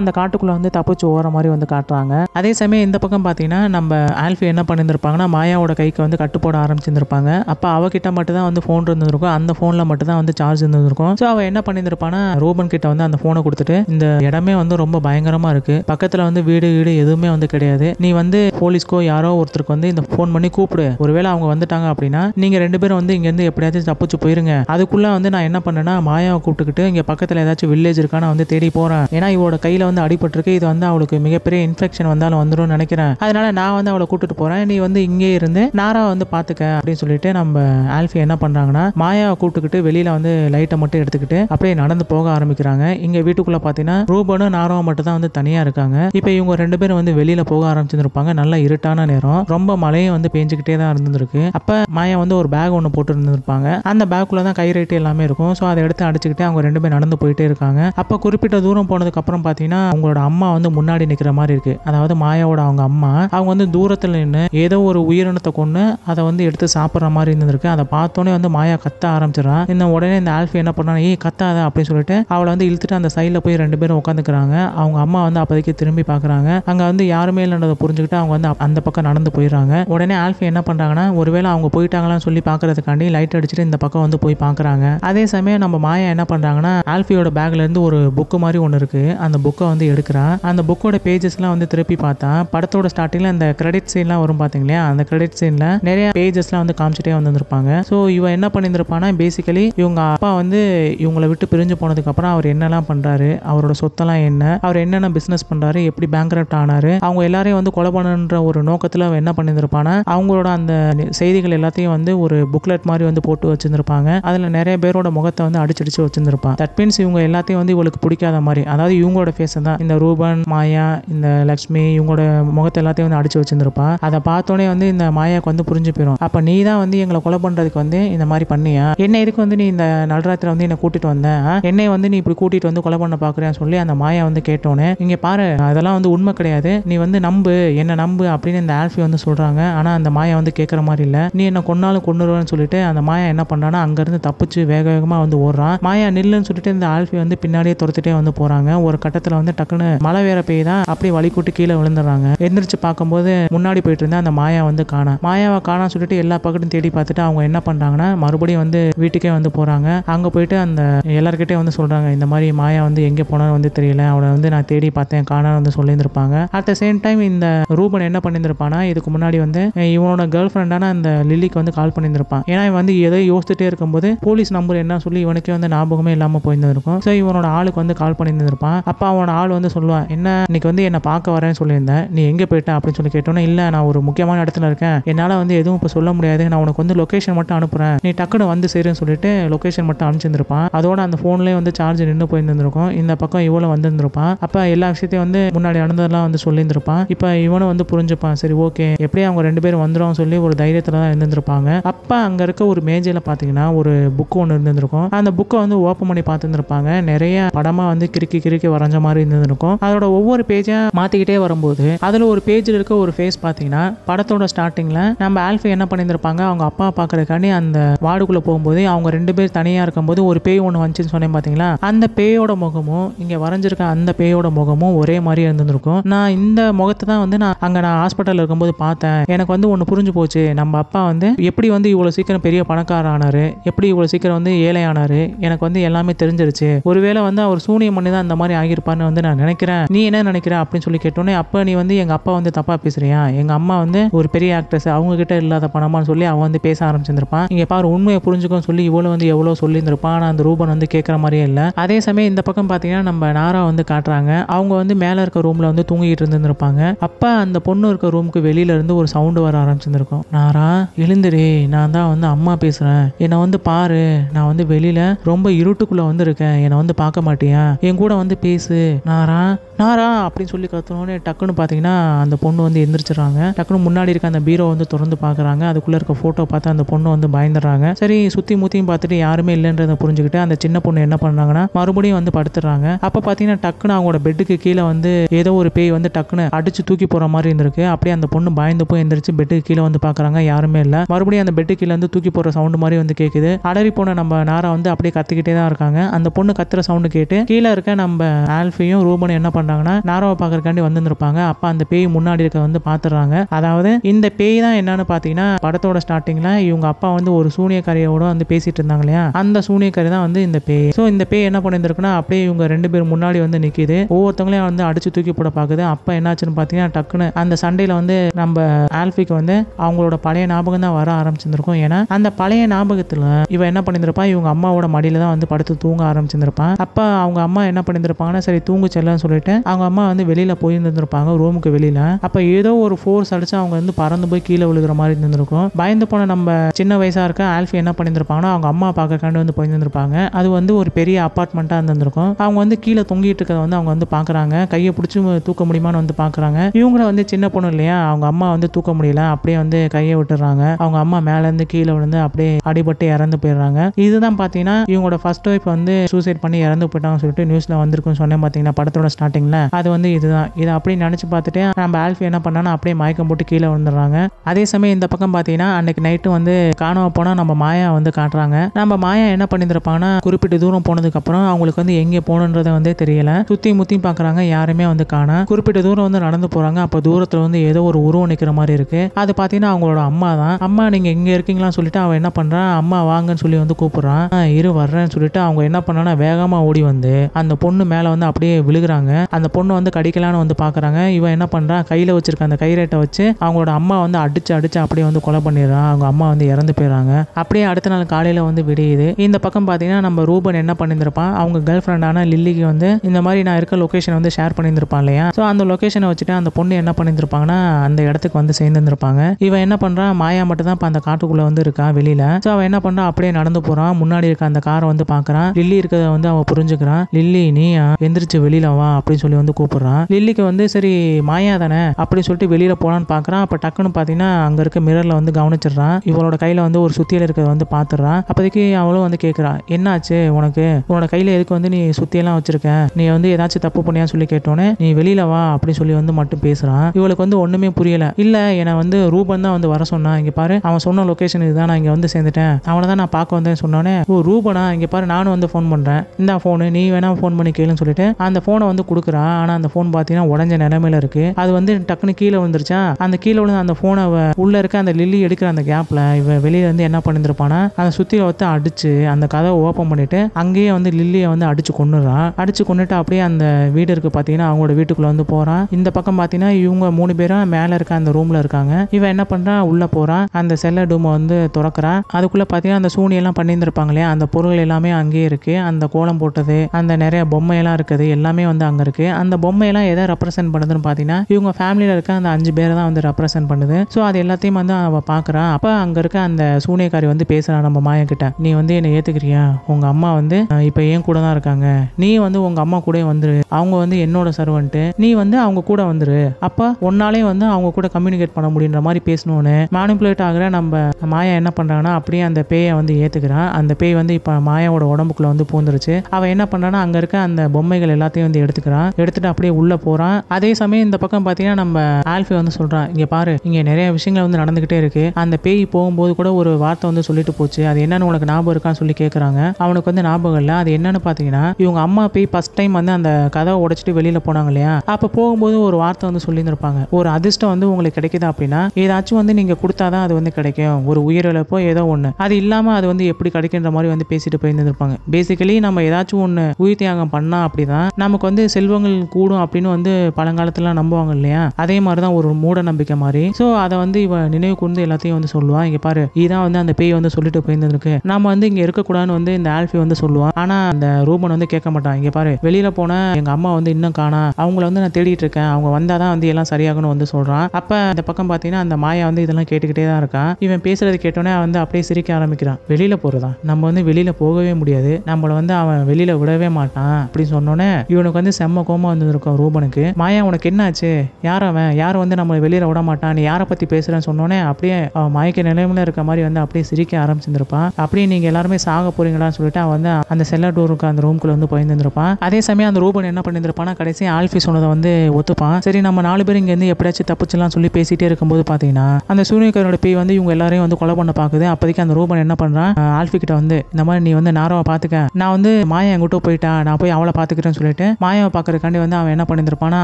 அந்த காட்டுக்குள்ளே வந்து தப்பிச்சு ஓர மாதிரி வந்து காட்டுறாங்க அதே சமயம் இந்த பக்கம் பார்த்தீங்கன்னா நம்ம ஆல்ஃபி என்ன பண்ணியிருந்திருப்பாங்கன்னா மாயாவோட கைக்கு வந்து கட்டுப்போட போட ஆரம்பிச்சிருந்திருப்பாங்க அப்போ அவகிட்ட மட்டும் தான் வந்து ஃபோன் இருந்திருக்கும் அந்த ஃபோனில் மட்டும் தான் வந்து சார்ஜ் இருந்திருக்கும் ஸோ அவள் என்ன பண்ணியிருந்திருப்பானா ரூபன் கிட்ட வந்து அந்த ஃபோனை கொடுத்துட்டு இந்த இடமே வந்து ரொம்ப பயங்கரமாக இருக்குது பக்கத்தில் வந்து வீடு வீடு எதுவுமே வந்து கிடையாது நீ வந்து போலீஸ்க்கோ யாரோ ஒருத்தருக்கு வந்து இந்த ஃபோன் பண்ணி கூப்பிடு ஒருவேளை அவங்க வந்துட்டாங்க அப்படின்னா நீங்கள் ரெண்டு பேரும் வந்து இங்கேருந்து எப்படியாச்சும் தப்பிச்சு போயிருங்க அதுக்குள்ளே வந்து நான் என்ன பண்ணேன்னா மாயாவை கூப்பிட்டுக்கிட்டு இங்கே பக்கத்தில் ஏதாச்சும் வில்லேஜ் நான் வந்து தேடி போகிறேன் ஏன்னா மாலிவோட கையில் வந்து அடிபட்டிருக்கு இது வந்து அவளுக்கு மிகப்பெரிய இன்ஃபெக்ஷன் வந்தாலும் வந்துடும் நினைக்கிறேன் அதனால நான் வந்து அவளை கூட்டிட்டு போறேன் நீ வந்து இங்கே இருந்து நாரா வந்து பாத்துக்க அப்படின்னு சொல்லிட்டு நம்ம ஆல்ஃபி என்ன பண்றாங்கன்னா மாயாவை கூட்டுக்கிட்டு வெளியில வந்து லைட்டை மட்டும் எடுத்துக்கிட்டு அப்படியே நடந்து போக ஆரம்பிக்கிறாங்க இங்க வீட்டுக்குள்ள பாத்தீங்கன்னா ரூபனும் நாராவும் மட்டும் தான் வந்து தனியா இருக்காங்க இப்போ இவங்க ரெண்டு பேரும் வந்து வெளியில போக ஆரம்பிச்சிருப்பாங்க நல்லா இருட்டான நேரம் ரொம்ப மழையும் வந்து பெஞ்சுக்கிட்டே தான் இருந்திருக்கு அப்ப மாயா வந்து ஒரு பேக் ஒன்று போட்டு இருந்திருப்பாங்க அந்த பேக்குள்ள தான் கை ரைட்டு எல்லாமே இருக்கும் ஸோ அதை எடுத்து அடிச்சுக்கிட்டு அவங்க ரெண்டு பேரும் நடந்து போயிட்டே இருக்காங்க அப்ப குறிப்பிட்ட தூரம் போனதுக்கு அதுக்கப்புறம் பார்த்தீங்கன்னா அவங்களோட அம்மா வந்து முன்னாடி நிற்கிற மாதிரி இருக்கு அதாவது மாயாவோட அவங்க அம்மா அவங்க வந்து தூரத்தில் நின்று ஏதோ ஒரு உயிரினத்தை கொண்டு அதை வந்து எடுத்து சாப்பிட்ற மாதிரி இருந்திருக்கு அதை பார்த்தோன்னே வந்து மாயா கத்த ஆரம்பிச்சிடறான் இந்த உடனே இந்த ஆல்ஃபி என்ன பண்ணா ஏய் கத்தாத அப்படின்னு சொல்லிட்டு அவளை வந்து இழுத்துட்டு அந்த சைடில் போய் ரெண்டு பேரும் உட்காந்துக்கிறாங்க அவங்க அம்மா வந்து அப்போதைக்கு திரும்பி பார்க்குறாங்க அங்கே வந்து யாருமே இல்லைன்றதை புரிஞ்சுக்கிட்டு அவங்க வந்து அந்த பக்கம் நடந்து போயிடுறாங்க உடனே ஆல்ஃபி என்ன பண்ணுறாங்கன்னா ஒருவேளை அவங்க போயிட்டாங்களான்னு சொல்லி பார்க்கறதுக்காண்டி லைட் அடிச்சுட்டு இந்த பக்கம் வந்து போய் பார்க்குறாங்க அதே சமயம் நம்ம மாயா என்ன பண்ணுறாங்கன்னா ஆல்ஃபியோட பேக்லேருந்து ஒரு புக்கு மாதிரி ஒன்று இருக்குது அந்த புக்கை வந்து எடுக்கிறான் அந்த புக்கோட பேஜஸ்லாம் வந்து திருப்பி பார்த்தா படத்தோட ஸ்டார்டிங்கில் அந்த கிரெடிட் சீன்லாம் வரும் பார்த்தீங்களா அந்த கிரெடிட் சீனில் நிறைய பேஜஸ்லாம் வந்து காமிச்சிட்டே வந்துருப்பாங்க ஸோ இவன் என்ன பண்ணியிருப்பானா பேசிக்கலி இவங்க அப்பா வந்து இவங்களை விட்டு பிரிஞ்சு போனதுக்கப்புறம் அவர் என்னெல்லாம் பண்ணுறாரு அவரோட சொத்தெல்லாம் என்ன அவர் என்னென்ன பிஸ்னஸ் பண்ணுறாரு எப்படி பேங்க் ஆனாரு அவங்க எல்லாரையும் வந்து கொலை பண்ணுன்ற ஒரு நோக்கத்தில் அவன் என்ன பண்ணியிருப்பானா அவங்களோட அந்த செய்திகள் எல்லாத்தையும் வந்து ஒரு புக்லெட் மாதிரி வந்து போட்டு வச்சிருப்பாங்க அதில் நிறைய பேரோட முகத்தை வந்து அடிச்சடிச்சு வச்சிருப்பான் தட் மீன்ஸ் இவங்க எல்லாத்தையும் வந்து இவளுக்கு பிடிக்காத மாதிரி அதாவது இவங்களோட ஃபேஸை தான் இந்த ரூபன் மாயா இந்த லக்ஷ்மி இவங்களோட முகத்தை எல்லாத்தையும் வந்து அடிச்சு வச்சிருந்துருப்பா அதை பார்த்தோன்னே வந்து இந்த மாயாவுக்கு வந்து புரிஞ்சு போயிடும் அப்போ நீ தான் வந்து எங்களை கொலை பண்ணுறதுக்கு வந்து இந்த மாதிரி பண்ணியா என்ன இதுக்கு வந்து நீ இந்த நடுராத்திரி வந்து என்னை கூட்டிட்டு வந்த என்னை வந்து நீ இப்படி கூட்டிட்டு வந்து கொலை பண்ண பார்க்குறியான்னு சொல்லி அந்த மாயா வந்து கேட்டோன்னே இங்கே பாரு அதெல்லாம் வந்து உண்மை கிடையாது நீ வந்து நம்பு என்ன நம்பு அப்படின்னு இந்த ஆல்ஃபி வந்து சொல்கிறாங்க ஆனால் அந்த மாயா வந்து கேட்குற மாதிரி இல்லை நீ என்ன கொன்னாலும் கொண்டுருவேன்னு சொல்லிட்டு அந்த மாயா என்ன அங்க அங்கேருந்து தப்பிச்சு வேக வேகமாக வந்து ஓடுறான் மாயா நில்லுன்னு சொல்லிட்டு இந்த ஆல்ஃபி வந்து பின்னாடியே துரத்துட்டே வந்து போகிறாங்க ஒரு ஒரு கட்டத்தில் வந்து டக்குன்னு மழை வேற பெய்யுதா அப்படியே கூட்டு கீழே விழுந்துடுறாங்க எந்திரிச்சு பார்க்கும்போது முன்னாடி போயிட்டு இருந்தா அந்த மாயா வந்து காணா மாயாவை காணா சொல்லிட்டு எல்லா பக்கத்தையும் தேடி பார்த்துட்டு அவங்க என்ன பண்றாங்கன்னா மறுபடியும் வந்து வீட்டுக்கே வந்து போறாங்க அங்க போயிட்டு அந்த எல்லார்கிட்டே வந்து சொல்றாங்க இந்த மாதிரி மாயா வந்து எங்கே போனாலும் வந்து தெரியல அவளை வந்து நான் தேடி பார்த்தேன் காணா வந்து சொல்லியிருந்திருப்பாங்க அட் த சேம் டைம் இந்த ரூபன் என்ன பண்ணியிருந்திருப்பானா இதுக்கு முன்னாடி வந்து இவனோட கேர்ள் ஃப்ரெண்டான அந்த லில்லிக்கு வந்து கால் பண்ணியிருப்பான் ஏன்னா இவன் வந்து எதோ யோசிச்சுட்டே இருக்கும்போது போலீஸ் நம்பர் என்ன சொல்லி இவனுக்கே வந்து ஞாபகமே இல்லாமல் போயிருந்திருக்கும் ஸோ இவனோட ஆளுக்கு வந்து கால் பண்ணியிருந்திருப்பான் அப்பா அவனோட ஆள் வந்து சொல்லுவான் என்ன இன்னைக்கு வந்து என்னை பார்க்க வரேன்னு சொல்லியிருந்தேன் நீ எங்கே போயிட்டேன் அப்படின்னு சொல்லி கேட்டோன்னே இல்லை நான் ஒரு முக்கியமான இடத்துல இருக்கேன் என்னால் வந்து எதுவும் இப்போ சொல்ல முடியாது நான் உனக்கு வந்து லொக்கேஷன் மட்டும் அனுப்புகிறேன் நீ டக்குனு வந்து சேருன்னு சொல்லிட்டு லொக்கேஷன் மட்டும் அனுப்பிச்சிருந்துருப்பான் அதோட அந்த ஃபோன்லேயே வந்து சார்ஜ் நின்று போயிருந்திருக்கும் இந்த பக்கம் இவ்வளோ வந்திருந்திருப்பான் அப்போ எல்லா விஷயத்தையும் வந்து முன்னாடி நடந்ததெல்லாம் வந்து சொல்லியிருந்திருப்பான் இப்போ இவனும் வந்து புரிஞ்சுப்பான் சரி ஓகே எப்படி அவங்க ரெண்டு பேரும் வந்துடும் சொல்லி ஒரு தைரியத்தில் தான் இருந்திருப்பாங்க அப்போ அங்கே இருக்க ஒரு மேஜையில் பார்த்தீங்கன்னா ஒரு புக்கு ஒன்று இருந்திருக்கும் அந்த புக்கை வந்து ஓப்பன் பண்ணி பார்த்துருந்துருப்பாங்க நிறைய படமாக வந்து கிறுக்கி கிறுக்கி வர வரைஞ்ச மாதிரி இருந்திருக்கும் அதோட ஒவ்வொரு பேஜையும் மாற்றிக்கிட்டே வரும்போது அதில் ஒரு பேஜில் இருக்க ஒரு ஃபேஸ் பார்த்தீங்கன்னா படத்தோட ஸ்டார்டிங்கில் நம்ம ஆல்ஃபி என்ன பண்ணியிருந்திருப்பாங்க அவங்க அப்பா பாக்குறதுக்காண்டி அந்த வார்டுக்குள்ளே போகும்போது அவங்க ரெண்டு பேர் தனியாக இருக்கும்போது ஒரு பேய் ஒன்று வந்துச்சுன்னு சொன்னேன் பாத்தீங்களா அந்த பேயோட முகமும் இங்கே வரைஞ்சிருக்க அந்த பேயோட முகமும் ஒரே மாதிரி இருந்திருக்கும் நான் இந்த முகத்தை தான் வந்து நான் அங்கே நான் ஹாஸ்பிட்டலில் இருக்கும்போது பார்த்தேன் எனக்கு வந்து ஒன்று புரிஞ்சு போச்சு நம்ம அப்பா வந்து எப்படி வந்து இவ்வளோ சீக்கிரம் பெரிய பணக்காரானாரு எப்படி இவ்வளோ சீக்கிரம் வந்து ஏழை ஆனார் எனக்கு வந்து எல்லாமே தெரிஞ்சிருச்சு ஒருவேளை வந்து அவர் சூனியம் பண்ணி தான் அந்த மாதிரி ஆகியிருப்பான்னு வந்து நான் நினைக்கிறேன் நீ என்ன நினைக்கிற அப்படின்னு சொல்லி கேட்டோன்னே அப்போ நீ வந்து எங்கள் அப்பா வந்து தப்பாக பேசுறியா எங்கள் அம்மா வந்து ஒரு பெரிய ஆக்ட்ரஸ் அவங்க கிட்ட இல்லாத பணமான்னு சொல்லி அவன் வந்து பேச ஆரம்பிச்சிருப்பான் இங்கே பாரு உண்மையை புரிஞ்சுக்கோன்னு சொல்லி இவ்வளோ வந்து எவ்வளோ சொல்லியிருந்திருப்பான் ஆனால் அந்த ரூபன் வந்து கேட்குற மாதிரியே இல்லை அதே சமயம் இந்த பக்கம் பார்த்தீங்கன்னா நம்ம நாரா வந்து காட்டுறாங்க அவங்க வந்து மேலே இருக்க ரூமில் வந்து தூங்கிட்டு இருந்துருப்பாங்க அப்போ அந்த பொண்ணு இருக்க ரூமுக்கு வெளியில இருந்து ஒரு சவுண்டு வர ஆரம்பிச்சிருந்துருக்கும் நாரா எழுந்துரு நான் தான் வந்து அம்மா பேசுகிறேன் என்னை வந்து பாரு நான் வந்து வெளியில் ரொம்ப இருட்டுக்குள்ளே வந்து இருக்கேன் என்னை வந்து பார்க்க மாட்டியா என் கூட வந்து பேசு நாரா நாரா அப்படின்னு சொல்லி கத்துனோடனே டக்குன்னு பார்த்தீங்கன்னா அந்த பொண்ணு வந்து எந்திரிச்சிடறாங்க டக்குன்னு முன்னாடி இருக்க அந்த பீரோ வந்து திறந்து பார்க்குறாங்க அதுக்குள்ளே இருக்க ஃபோட்டோ பார்த்து அந்த பொண்ணு வந்து பயந்துடுறாங்க சரி சுற்றி முத்தியும் பார்த்துட்டு யாருமே இல்லைன்றத புரிஞ்சுக்கிட்டு அந்த சின்ன பொண்ணு என்ன பண்ணுறாங்கன்னா மறுபடியும் வந்து படுத்துடுறாங்க அப்போ பார்த்தீங்கன்னா டக்குன்னு அவங்களோட பெட்டுக்கு கீழே வந்து ஏதோ ஒரு பேய் வந்து டக்குன்னு அடிச்சு தூக்கி போகிற மாதிரி இருந்திருக்கு அப்படியே அந்த பொண்ணு பயந்து போய் எந்திரிச்சு பெட்டுக்கு கீழே வந்து பார்க்குறாங்க யாருமே இல்லை மறுபடியும் அந்த பெட்டு கீழே வந்து தூக்கி போகிற சவுண்டு மாதிரி வந்து கேட்குது அலறி போன நம்ம நாரா வந்து அப்படியே கத்திக்கிட்டே தான் இருக்காங்க அந்த பொண்ணு கத்துற சவுண்டு கேட்டு கீழே இருக்க நம்ம ஆல்ஃபியும் ரூபனும் என்ன பண்ணுறாங்கன்னா நாரோவை பார்க்கறக்காண்டி வந்துருப்பாங்க அப்ப அந்த பேய் முன்னாடி இருக்க வந்து பாத்துறாங்க அதாவது இந்த பேய் தான் என்னன்னு பார்த்தீங்கன்னா படத்தோட ஸ்டார்டிங்கில் இவங்க அப்பா வந்து ஒரு சூனியக்காரியோட வந்து பேசிட்டு இருந்தாங்க இல்லையா அந்த சூனியக்காரி தான் வந்து இந்த பேய் ஸோ இந்த பேய் என்ன பண்ணியிருந்திருக்குன்னா அப்படியே இவங்க ரெண்டு பேர் முன்னாடி வந்து நிற்கிது ஒவ்வொருத்தவங்களையும் வந்து அடிச்சு தூக்கி போட பார்க்குது அப்போ என்னாச்சுன்னு பார்த்தீங்கன்னா டக்குன்னு அந்த சண்டையில் வந்து நம்ம ஆல்ஃபிக்கு வந்து அவங்களோட பழைய ஞாபகம் தான் வர ஆரம்பிச்சிருந்திருக்கும் ஏன்னா அந்த பழைய ஞாபகத்தில் இவன் என்ன பண்ணியிருந்திருப்பா இவங்க அம்மாவோட மடியில் தான் வந்து படுத்து தூங்க ஆரம்பிச்சிருந்திருப்பான் அப்போ அவங்க அம்மா என்ன பண்ணியிருந்திருப்பாங்க இருந்திருப்பாங்கன்னா சரி செல்லன்னு சொல்லிட்டு அவங்க அம்மா வந்து வெளியில் போயிருந்துருப்பாங்க ரூமுக்கு வெளியில் அப்போ ஏதோ ஒரு ஃபோர்ஸ் அடிச்சு அவங்க வந்து பறந்து போய் கீழே விழுகிற மாதிரி இருந்திருக்கும் பயந்து போன நம்ம சின்ன வயசாக இருக்க ஆல்ஃபி என்ன பண்ணியிருந்திருப்பாங்கன்னா அவங்க அம்மா பார்க்கக்காண்டு வந்து போயிருந்திருப்பாங்க அது வந்து ஒரு பெரிய அப்பார்ட்மெண்ட்டாக இருந்திருக்கும் அவங்க வந்து கீழே தொங்கிட்டு இருக்கிறத வந்து அவங்க வந்து பார்க்குறாங்க கையை பிடிச்சி தூக்க முடியுமான்னு வந்து பாக்குறாங்க இவங்கள வந்து சின்ன பொண்ணு இல்லையா அவங்க அம்மா வந்து தூக்க முடியல அப்படியே வந்து கையை விட்டுறாங்க அவங்க அம்மா இருந்து கீழே விழுந்து அப்படியே அடிபட்டு இறந்து போயிடுறாங்க இதுதான் பார்த்தீங்கன்னா இவங்களோட ஃபர்ஸ்ட் ஒய்ஃப் வந்து சூசைட் பண்ணி இறந்து போயிட்டாங்கன்னு சொல்லிட்டு நியூஸில் வந்திருக்கும் சொன்னேன் பார்த்தீங்கன்னா படத்தோட ஸ்டார்டிங்ல அது வந்து இதுதான் இதை அப்படி நினச்சி பார்த்துட்டு நம்ம ஆல்ஃபி என்ன பண்ணாலும் அப்படியே மயக்கம் போட்டு கீழே விழுந்துடுறாங்க அதே சமயம் இந்த பக்கம் பார்த்தீங்கன்னா அன்னைக்கு நைட்டு வந்து காணாமல் போனால் நம்ம மாயா வந்து காட்டுறாங்க நம்ம மாயா என்ன பண்ணியிருந்திருப்பாங்கன்னா குறிப்பிட்ட தூரம் போனதுக்கப்புறம் அவங்களுக்கு வந்து எங்கே போகணுன்றதை வந்து தெரியல சுற்றி முத்தி பார்க்குறாங்க யாருமே வந்து காணா குறிப்பிட்ட தூரம் வந்து நடந்து போகிறாங்க அப்போ தூரத்தில் வந்து ஏதோ ஒரு உருவம் நிற்கிற மாதிரி இருக்குது அது பார்த்தீங்கன்னா அவங்களோட அம்மா தான் அம்மா நீங்கள் எங்கே இருக்கீங்களான்னு சொல்லிட்டு அவன் என்ன பண்ணுறான் அம்மா வாங்கன்னு சொல்லி வந்து கூப்பிட்றான் இரு வர்றேன்னு சொல்லிட்டு அவங்க என்ன பண்ணான்னா வேகமாக ஓடி வந்து அந்த பொண்ணு மேலே மேலே வந்து அப்படியே விழுகிறாங்க அந்த பொண்ணு வந்து கடிக்கலான்னு வந்து பார்க்குறாங்க இவன் என்ன பண்ணுறான் கையில் வச்சிருக்க அந்த கைரேட்டை வச்சு அவங்களோட அம்மா வந்து அடிச்சு அடிச்சு அப்படியே வந்து கொலை பண்ணிடுறான் அவங்க அம்மா வந்து இறந்து போயிடுறாங்க அப்படியே அடுத்த நாள் காலையில் வந்து விடியுது இந்த பக்கம் பார்த்தீங்கன்னா நம்ம ரூபன் என்ன பண்ணியிருந்திருப்பான் அவங்க கேர்ள் ஃப்ரெண்டான லில்லிக்கு வந்து இந்த மாதிரி நான் இருக்க லொக்கேஷன் வந்து ஷேர் பண்ணியிருந்திருப்பான் இல்லையா ஸோ அந்த லொக்கேஷனை வச்சுட்டு அந்த பொண்ணு என்ன பண்ணியிருந்திருப்பாங்கன்னா அந்த இடத்துக்கு வந்து சேர்ந்துருப்பாங்க இவன் என்ன பண்ணுறான் மாயா மட்டும் தான் இப்போ அந்த காட்டுக்குள்ளே வந்து இருக்கான் வெளியில் ஸோ அவன் என்ன பண்ணுறான் அப்படியே நடந்து போகிறான் முன்னாடி இருக்க அந்த காரை வந்து பார்க்குறான் லில்லி இருக்கிறத வந்து அவன் புரிஞ்சுக்கிறான் லில்லி நீயா எந்திரிச்சு வெளியில வா அப்படின்னு சொல்லி வந்து கூப்பிடுறான் லில்லிக்கு வந்து சரி மாயா தானே அப்படின்னு சொல்லிட்டு வெளியில போலான்னு பாக்குறான் அப்ப டக்குன்னு பாத்தீங்கன்னா அங்க இருக்க மிரர்ல வந்து கவனிச்சிடுறான் இவளோட கையில வந்து ஒரு சுத்தியல் இருக்கிறத வந்து பாத்துறான் அப்போதைக்கு அவளும் வந்து கேட்குறா என்னாச்சு உனக்கு உன்னோட கையில எதுக்கு வந்து நீ சுத்தியெல்லாம் வச்சிருக்க நீ வந்து ஏதாச்சும் தப்பு பண்ணியா சொல்லி கேட்டோன்னு நீ வெளியில வா அப்படின்னு சொல்லி வந்து மட்டும் பேசுறான் இவளுக்கு வந்து ஒண்ணுமே புரியல இல்ல என்னை வந்து ரூபன் தான் வந்து வர சொன்னா இங்க பாரு அவன் சொன்ன லொகேஷன் இதுதான் நான் இங்க வந்து சேர்ந்துட்டேன் அவனை தான் நான் பார்க்க வந்தேன் சொன்னோன்னே ஓ ரூபனா இங்க பாரு நானும் வந்து ஃபோன் பண்றேன் இந்த ஃபோனு நீ வேணா ஃபோன் பண்ணி கேளுன்னு சொல்லி சொல்லிட்டு அந்த ஃபோனை வந்து கொடுக்குறான் ஆனால் அந்த ஃபோன் பார்த்தீங்கன்னா உடஞ்ச நிலமையில இருக்கு அது வந்து டக்குன்னு கீழே வந்துருச்சா அந்த கீழே விழுந்து அந்த ஃபோனை உள்ள இருக்க அந்த லில்லி எடுக்கிற அந்த கேப்ல இவன் வெளியில வந்து என்ன பண்ணிருப்பானா அந்த சுத்தி வத்து அடிச்சு அந்த கதை ஓப்பன் பண்ணிட்டு அங்கேயே வந்து லில்லியை வந்து அடிச்சு கொண்டுறான் அடிச்சு கொண்டுட்டு அப்படியே அந்த வீடு இருக்கு பாத்தீங்கன்னா அவங்களோட வீட்டுக்குள்ள வந்து போறான் இந்த பக்கம் பாத்தீங்கன்னா இவங்க மூணு பேரும் மேல இருக்க அந்த ரூம்ல இருக்காங்க இவன் என்ன பண்றான் உள்ள போறான் அந்த செல்ல டூமை வந்து திறக்கிறான் அதுக்குள்ள பாத்தீங்கன்னா அந்த சூனியெல்லாம் பண்ணியிருந்திருப்பாங்க இல்லையா அந்த பொருள் எல்லாமே அங்கேயே இருக்கு அந்த கோலம் போட்டது அந்த நிறைய பொம்மை இருக்குது எல்லாமே வந்து அங்கே இருக்குது அந்த பொம்மையெல்லாம் எதை ரெப்ரசென்ட் பண்ணுதுன்னு பார்த்தீங்கன்னா இவங்க ஃபேமிலியில் இருக்க அந்த அஞ்சு பேரை தான் வந்து ரெப்ரசென்ட் பண்ணுது ஸோ அது எல்லாத்தையும் வந்து அவள் பார்க்குறான் அப்போ அங்கே இருக்க அந்த சூனியக்காரி வந்து பேசுகிறான் நம்ம கிட்ட நீ வந்து என்னை ஏற்றுக்கிறியா உங்கள் அம்மா வந்து இப்போ ஏன் கூட தான் இருக்காங்க நீ வந்து உங்கள் அம்மா கூட வந்துரு அவங்க வந்து என்னோட சர்வன்ட்டு நீ வந்து அவங்க கூட வந்துரு அப்போ ஒன்னாலே வந்து அவங்க கூட கம்யூனிகேட் பண்ண முடியுன்ற மாதிரி பேசணும்னு மேனிப்புலேட் ஆகிற நம்ம மாயா என்ன பண்ணுறாங்கன்னா அப்படியே அந்த பேயை வந்து ஏற்றுக்கிறான் அந்த பேய் வந்து இப்போ மாயாவோட உடம்புக்குள்ளே வந்து பூந்துருச்சு அவள் என்ன பண்ணுறான்னா அங்கே இருக்க அந்த பொம்மை பொம்மைகள் எல்லாத்தையும் வந்து எடுத்துக்கிறான் எடுத்துட்டு அப்படியே உள்ள போறான் அதே சமயம் இந்த பக்கம் பாத்தீங்கன்னா நம்ம ஆல்ஃபி வந்து சொல்றான் இங்க பாரு இங்க நிறைய விஷயங்கள் வந்து நடந்துகிட்டே இருக்கு அந்த பேய் போகும்போது கூட ஒரு வார்த்தை வந்து சொல்லிட்டு போச்சு அது என்னன்னு உனக்கு ஞாபகம் இருக்கான்னு சொல்லி கேக்குறாங்க அவனுக்கு வந்து ஞாபகம் இல்ல அது என்னன்னு பாத்தீங்கன்னா இவங்க அம்மா பேய் ஃபர்ஸ்ட் டைம் வந்து அந்த கதவை உடைச்சிட்டு வெளியில போனாங்க இல்லையா அப்ப போகும்போது ஒரு வார்த்தை வந்து சொல்லியிருந்திருப்பாங்க ஒரு அதிர்ஷ்டம் வந்து உங்களுக்கு கிடைக்குது அப்படின்னா ஏதாச்சும் வந்து நீங்க கொடுத்தாதான் அது வந்து கிடைக்கும் ஒரு உயிரிழப்போ ஏதோ ஒண்ணு அது இல்லாம அது வந்து எப்படி கிடைக்கின்ற மாதிரி வந்து பேசிட்டு போயிருந்திருப்பாங்க பேசிக்கலி நம்ம ஏதாச்சும் ஒண்ணு உயிர் தியாகம் பண்ணா அப்படி தான் நமக்கு வந்து செல்வங்கள் கூடும் அப்படின்னு வந்து பழங்காலத்தில் நம்புவாங்க இல்லையா அதே மாதிரி தான் ஒரு மூட நம்பிக்கை மாதிரி ஸோ அதை வந்து இவன் நினைவு கூர்ந்து எல்லாத்தையும் வந்து சொல்லுவான் இங்கே பாரு இதான் வந்து அந்த பேய் வந்து சொல்லிட்டு போயிருந்திருக்கு நம்ம வந்து இங்கே இருக்கக்கூடாதுன்னு வந்து இந்த ஆல்ஃபி வந்து சொல்லுவான் ஆனால் அந்த ரூபன் வந்து கேட்க மாட்டான் இங்கே பாரு வெளியில் போனால் எங்கள் அம்மா வந்து இன்னும் காணா அவங்கள வந்து நான் தேடிட்டு இருக்கேன் அவங்க வந்தால் தான் வந்து எல்லாம் சரியாகணும் வந்து சொல்கிறான் அப்போ அந்த பக்கம் பார்த்தீங்கன்னா அந்த மாயா வந்து இதெல்லாம் கேட்டுக்கிட்டே தான் இருக்கான் இவன் பேசுறது கேட்டோன்னே வந்து அப்படியே சிரிக்க ஆரம்பிக்கிறான் வெளியில் போகிறதான் நம்ம வந்து வெளியில் போகவே முடியாது நம்மளை வந்து அவன் வெளியில் விடவே மாட்டான் அப்படின்னு சொன்னோன்னே இவனுக்கு வந்து செம்ம கோமா வந்துருக்கும் ரூபனுக்கு மாயா உனக்கு என்னாச்சு யார் அவன் யார் வந்து நம்ம வெளியில விட மாட்டான் நீ யாரை பற்றி பேசுகிறேன்னு சொன்னோன்னே அப்படியே அவன் மயக்க நிலைமையில் இருக்க மாதிரி வந்து அப்படியே சிரிக்க ஆரம்பிச்சிருப்பான் அப்படியே நீங்க எல்லாருமே சாக போறீங்களான்னு சொல்லிட்டு அவன் வந்து அந்த செல்லா டோருக்கு அந்த ரூம்குள்ளே வந்து போயிருந்திருப்பான் அதே சமயம் அந்த ரூபன் என்ன பண்ணியிருந்திருப்பான்னா கடைசி ஆல்ஃபி சொன்னதை வந்து ஒத்துப்பான் சரி நம்ம நாலு பேர் இங்க இருந்து எப்படியாச்சும் தப்பிச்சலாம் சொல்லி பேசிட்டே இருக்கும்போது பாத்தீங்கன்னா அந்த சூரியக்காரோட பேய் வந்து இவங்க எல்லாரையும் வந்து கொலை பண்ண பாக்குது அப்போதைக்கு அந்த ரூபன் என்ன பண்றான் ஆல்ஃபி கிட்ட வந்து இந்த மாதிரி நீ வந்து நாரவை பாத்துக்க நான் வந்து மாயா என்கிட்ட போயிட்டா நான் போய் அவளை பார்த்து பாத்துக்கிறேன்னு சொல்லிட்டு மாயாவை பாக்குறதுக்காண்டி வந்து அவன் என்ன பண்ணியிருப்பானா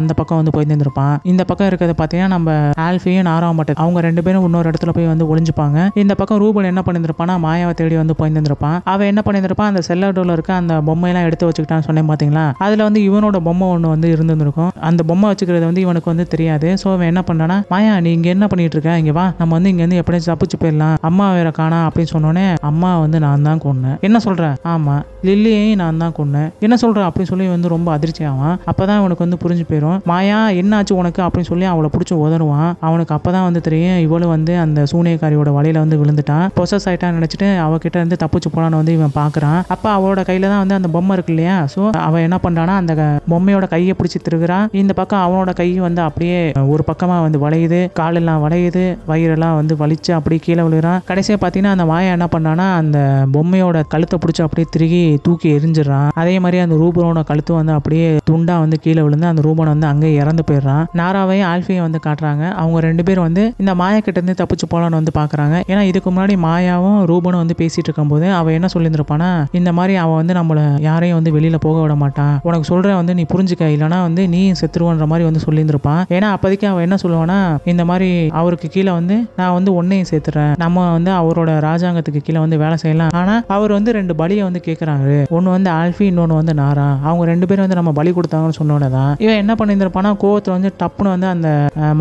அந்த பக்கம் வந்து போயிருந்திருப்பான் இந்த பக்கம் இருக்கிறத பார்த்தீங்கன்னா நம்ம ஆல்ஃபியும் நாராவும் மட்டும் அவங்க ரெண்டு பேரும் இன்னொரு இடத்துல போய் வந்து ஒளிஞ்சுப்பாங்க இந்த பக்கம் ரூபன் என்ன பண்ணியிருப்பானா மாயாவை தேடி வந்து போயிருந்திருப்பான் அவன் என்ன பண்ணியிருப்பான் அந்த செல்லடோல இருக்க அந்த எல்லாம் எடுத்து வச்சுக்கிட்டான்னு சொன்னேன் பாத்தீங்களா அதில் வந்து இவனோட பொம்மை ஒன்று வந்து இருந்திருக்கும் அந்த பொம்மை வச்சுக்கிறது வந்து இவனுக்கு வந்து தெரியாது ஸோ அவன் என்ன பண்ணானா மாயா நீ இங்கே என்ன பண்ணிட்டு இருக்க இங்கே வா நம்ம வந்து இங்கேருந்து எப்படியாச்சும் தப்பிச்சு போயிடலாம் அம்மா வேற காணா அப்படின்னு சொன்னோடனே அம்மா வந்து நான் தான் கொன்னேன் என்ன சொல்ற ஆமாம் லில்லியையும் நான் தான் கொன்னேன் என்ன சொல்கிறேன் அப்படின்னு அப்படின்னு சொல்லி வந்து ரொம்ப அதிர்ச்சி ஆவான் அப்பதான் அவனுக்கு வந்து புரிஞ்சு போயிடும் மாயா என்னாச்சு உனக்கு அப்படின்னு சொல்லி அவளை பிடிச்சி உதருவான் அவனுக்கு அப்பதான் வந்து தெரியும் இவளும் வந்து அந்த சூனியக்காரியோட வலையில வந்து விழுந்துட்டான் பொசஸ் ஆயிட்டான்னு நினைச்சிட்டு அவகிட்ட இருந்து தப்பிச்சு போலான்னு வந்து இவன் பாக்குறான் அப்ப அவளோட கையில தான் வந்து அந்த பொம்மை இருக்கு இல்லையா ஸோ அவன் என்ன பண்றானா அந்த பொம்மையோட கையை பிடிச்சி திருகிறான் இந்த பக்கம் அவனோட கை வந்து அப்படியே ஒரு பக்கமா வந்து வளையுது காலெல்லாம் வளையுது வயிறெல்லாம் வந்து வலிச்சு அப்படி கீழே விழுகிறான் கடைசியா பாத்தீங்கன்னா அந்த மாயா என்ன பண்ணானா அந்த பொம்மையோட கழுத்தை பிடிச்சி அப்படியே திருகி தூக்கி எரிஞ்சிடறான் அதே மாதிரி அந்த ரூபரோட ரூபனோட கழுத்து வந்து அப்படியே துண்டாக வந்து கீழே விழுந்து அந்த ரூபன் வந்து அங்கே இறந்து போயிடுறான் நாராவையும் ஆல்ஃபியும் வந்து காட்டுறாங்க அவங்க ரெண்டு பேரும் வந்து இந்த மாயா இருந்து தப்பிச்சு போகலான்னு வந்து பாக்குறாங்க ஏன்னா இதுக்கு முன்னாடி மாயாவும் ரூபனும் வந்து பேசிட்டு இருக்கும்போது அவள் என்ன சொல்லியிருந்திருப்பானா இந்த மாதிரி அவன் வந்து நம்மளை யாரையும் வந்து வெளியில் போக விட மாட்டான் உனக்கு சொல்கிற வந்து நீ புரிஞ்சுக்க இல்லைன்னா வந்து நீ செத்துருவன்ற மாதிரி வந்து சொல்லியிருந்திருப்பான் ஏன்னா அப்போதைக்கு அவன் என்ன சொல்லுவானா இந்த மாதிரி அவருக்கு கீழே வந்து நான் வந்து ஒன்னையும் சேர்த்துறேன் நம்ம வந்து அவரோட ராஜாங்கத்துக்கு கீழே வந்து வேலை செய்யலாம் ஆனால் அவர் வந்து ரெண்டு பலியை வந்து கேட்கறாரு ஒன்று வந்து ஆல்ஃபி இன்னொன்னு வந்து நாரா அவங்க ரெண்டு பேரும் வந்து நம்ம பலி கொடுத்தாங்கன்னு சொன்னோன்னே தான் இவன் என்ன பண்ணியிருந்திருப்பானா கோவத்தில் வந்து டப்புன்னு வந்து அந்த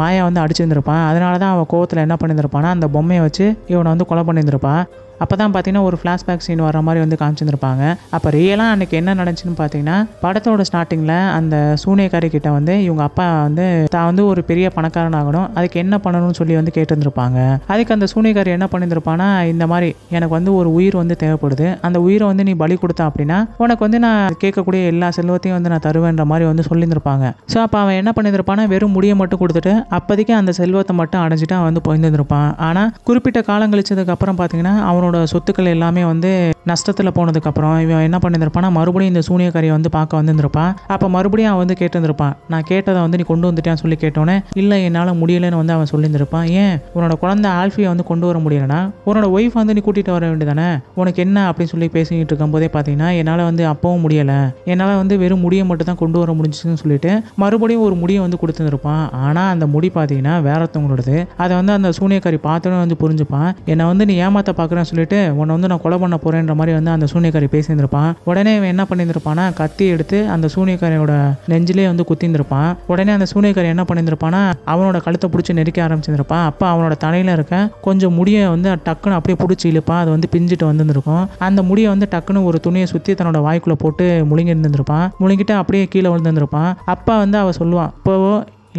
மாயை வந்து அடிச்சிருந்திருப்பான் அதனால தான் அவன் கோவத்தில் என்ன பண்ணியிருந்திருப்பானா அந்த பொம்மையை வச்சு இவனை வந்து கொலை பண்ணியிருந்திருப்பான் அப்போ தான் பார்த்தீங்கன்னா ஒரு ஃப்ளாஷ்பேக் சீன் வர மாதிரி வந்து காமிச்சிருப்பாங்க அப்போ ரியலாக அன்றைக்கி என்ன நடந்துச்சுன்னு பார்த்தீங்கன்னா படத்தோட ஸ்டார்டிங்கில் அந்த சூனியக்காரி கிட்ட வந்து இவங்க அப்பா வந்து தான் வந்து ஒரு பெரிய பணக்காரன் ஆகணும் அதுக்கு என்ன பண்ணணும்னு சொல்லி வந்து கேட்டிருந்துருப்பாங்க அதுக்கு அந்த சூனியக்காரி என்ன பண்ணியிருந்திருப்பானா இந்த மாதிரி எனக்கு வந்து ஒரு உயிர் வந்து தேவைப்படுது அந்த உயிரை வந்து நீ பலி கொடுத்தா அப்படின்னா உனக்கு வந்து நான் கேட்கக்கூடிய எல்லா செல்வத்தையும் வந்து நான் தருவேன்ற மாதிரி வந்து சொல்லியிருந்திருப்பாங்க ஸோ அப்போ அவன் என்ன பண்ணியிருந்திருப்பானா வெறும் முடியை மட்டும் கொடுத்துட்டு அப்போதைக்கு அந்த செல்வத்தை மட்டும் அடைஞ்சிட்டு அவன் வந்து போயிருந்திருப்பான் ஆனால் குறிப்பிட்ட காலம் கழிச்சதுக்கப்புறம் பார்த்தீங்கன்னா அவன் இவனோட சொத்துக்கள் எல்லாமே வந்து நஷ்டத்தில் போனதுக்கப்புறம் இவன் என்ன பண்ணியிருந்திருப்பான் மறுபடியும் இந்த சூனியக்காரியை வந்து பார்க்க வந்திருந்திருப்பான் அப்போ மறுபடியும் அவன் வந்து கேட்டிருந்திருப்பான் நான் கேட்டதை வந்து நீ கொண்டு வந்துட்டேன் சொல்லி கேட்டோன்னே இல்லை என்னால் முடியலைன்னு வந்து அவன் சொல்லியிருந்திருப்பான் ஏன் உன்னோட குழந்தை ஆல்ஃபியை வந்து கொண்டு வர முடியலனா உன்னோட ஒய்ஃப் வந்து நீ கூட்டிகிட்டு வர வேண்டியதானே உனக்கு என்ன அப்படின்னு சொல்லி பேசிக்கிட்டு இருக்கும்போதே பார்த்தீங்கன்னா என்னால் வந்து அப்பவும் முடியலை என்னால் வந்து வெறும் முடியை மட்டும் தான் கொண்டு வர முடிஞ்சுன்னு சொல்லிட்டு மறுபடியும் ஒரு முடியை வந்து கொடுத்துருப்பான் ஆனால் அந்த முடி பார்த்தீங்கன்னா வேறத்தவங்களோடது அதை வந்து அந்த சூனியக்காரி பார்த்தோன்னே வந்து புரிஞ்சுப்பான் என்னை வந்து நீ ஏமாத்த பார்க்குறேன்னு சொல்லிட்டு உன்னை வந்து நான் கொலை பண்ண போகிறேன்ற மாதிரி வந்து அந்த சூனியக்காரி பேசியிருந்திருப்பான் உடனே இவன் என்ன பண்ணியிருந்திருப்பானா கத்தி எடுத்து அந்த சூனியக்காரியோட நெஞ்சிலே வந்து குத்திருந்திருப்பான் உடனே அந்த சூனியக்காரி என்ன பண்ணியிருந்திருப்பானா அவனோட கழுத்தை பிடிச்சி நெருக்க ஆரம்பிச்சிருந்திருப்பான் அப்போ அவனோட தலையில் இருக்க கொஞ்சம் முடியை வந்து டக்குன்னு அப்படியே பிடிச்சி இழுப்பான் அது வந்து பிஞ்சிட்டு வந்துருக்கும் அந்த முடியை வந்து டக்குன்னு ஒரு துணியை சுற்றி தன்னோட வாய்க்குள்ளே போட்டு முழுங்கி இருந்திருப்பான் முழுங்கிட்டு அப்படியே கீழே விழுந்திருப்பான் அப்பா வந்து அவள் சொல்லுவான் இப்போ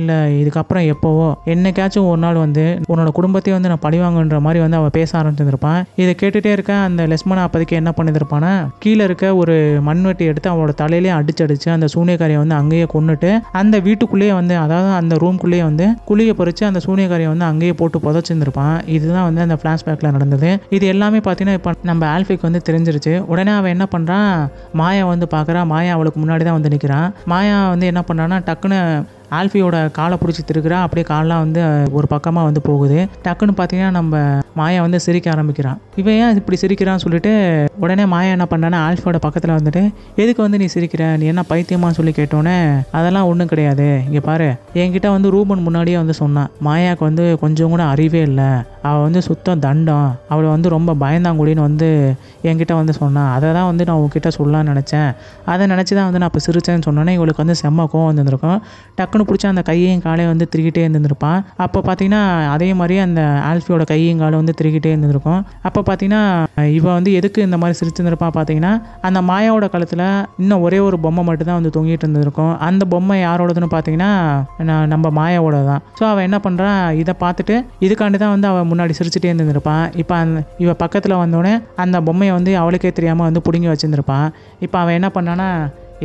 இல்லை இதுக்கப்புறம் எப்போவோ என்னைக்காச்சும் ஒரு நாள் வந்து உன்னோட குடும்பத்தையும் வந்து நான் பழிவாங்குன்ற மாதிரி வந்து அவன் பேச ஆரம்பிச்சிருந்திருப்பான் இதை கேட்டுகிட்டே இருக்க அந்த லெஸ்மன் அப்போதைக்கு என்ன பண்ணியிருப்பானா கீழே இருக்க ஒரு மண்வெட்டி எடுத்து அவனோட தலையிலே அடிச்சு அடிச்சு அந்த சூனியக்காரியை வந்து அங்கேயே கொண்டுட்டு அந்த வீட்டுக்குள்ளேயே வந்து அதாவது அந்த ரூம்குள்ளேயே வந்து குழியை பறித்து அந்த சூனியக்காரியை வந்து அங்கேயே போட்டு புதைச்சிருந்துருப்பான் இதுதான் வந்து அந்த ஃப்ளாஷ்பேக்கில் நடந்தது இது எல்லாமே பார்த்தீங்கன்னா இப்போ நம்ம ஆல்ஃபிக் வந்து தெரிஞ்சிருச்சு உடனே அவன் என்ன பண்ணுறான் மாயா வந்து பார்க்குறான் மாயா அவளுக்கு முன்னாடி தான் வந்து நிற்கிறான் மாயா வந்து என்ன பண்ணுறான்னா டக்குன்னு ஆல்ஃபியோட காலை பிடிச்சி திருக்குறா அப்படியே காலெலாம் வந்து ஒரு பக்கமாக வந்து போகுது டக்குன்னு பார்த்தீங்கன்னா நம்ம மாயா வந்து சிரிக்க ஆரம்பிக்கிறான் இவன் ஏன் இப்படி சிரிக்கிறான்னு சொல்லிட்டு உடனே மாயா என்ன பண்ணானா ஆல்ஃபியோட பக்கத்தில் வந்துட்டு எதுக்கு வந்து நீ சிரிக்கிற நீ என்ன பைத்தியமான்னு சொல்லி கேட்டோன்னே அதெல்லாம் ஒன்றும் கிடையாது இங்கே பாரு என்கிட்ட வந்து ரூபன் முன்னாடியே வந்து சொன்னான் மாயாவுக்கு வந்து கொஞ்சம் கூட அறிவே இல்லை அவள் வந்து சுத்தம் தண்டம் அவளை வந்து ரொம்ப பயந்தாங்குடின்னு வந்து என்கிட்ட வந்து சொன்னான் அதை தான் வந்து நான் உங்ககிட்ட சொல்லலாம்னு நினச்சேன் அதை நினச்சி தான் வந்து நான் இப்போ சிரிச்சேன்னு சொன்னோன்னே இவளுக்கு வந்து செம்ம கோவம் வந்துருக்கும் டக்கு டக்குன்னு பிடிச்சா அந்த கையையும் காலையும் வந்து திருகிட்டே இருந்திருப்பான் அப்போ பார்த்தீங்கன்னா அதே மாதிரி அந்த ஆல்ஃபியோட கையும் காலும் வந்து திருகிட்டே இருந்திருக்கும் அப்போ பார்த்தீங்கன்னா இவன் வந்து எதுக்கு இந்த மாதிரி சிரிச்சிருந்திருப்பான் பார்த்தீங்கன்னா அந்த மாயாவோட காலத்தில் இன்னும் ஒரே ஒரு பொம்மை மட்டும்தான் வந்து தொங்கிட்டு இருந்திருக்கும் அந்த பொம்மை யாரோடதுன்னு பார்த்தீங்கன்னா நம்ம மாயாவோட தான் ஸோ அவன் என்ன பண்ணுறான் இதை பார்த்துட்டு இதுக்காண்டி தான் வந்து அவன் முன்னாடி சிரிச்சுட்டே இருந்திருப்பான் இப்போ அந்த இவன் பக்கத்தில் வந்தோடனே அந்த பொம்மையை வந்து அவளுக்கே தெரியாமல் வந்து பிடுங்கி வச்சுருந்துருப்பான் இப்போ அவன் என்ன பண்ணான்னா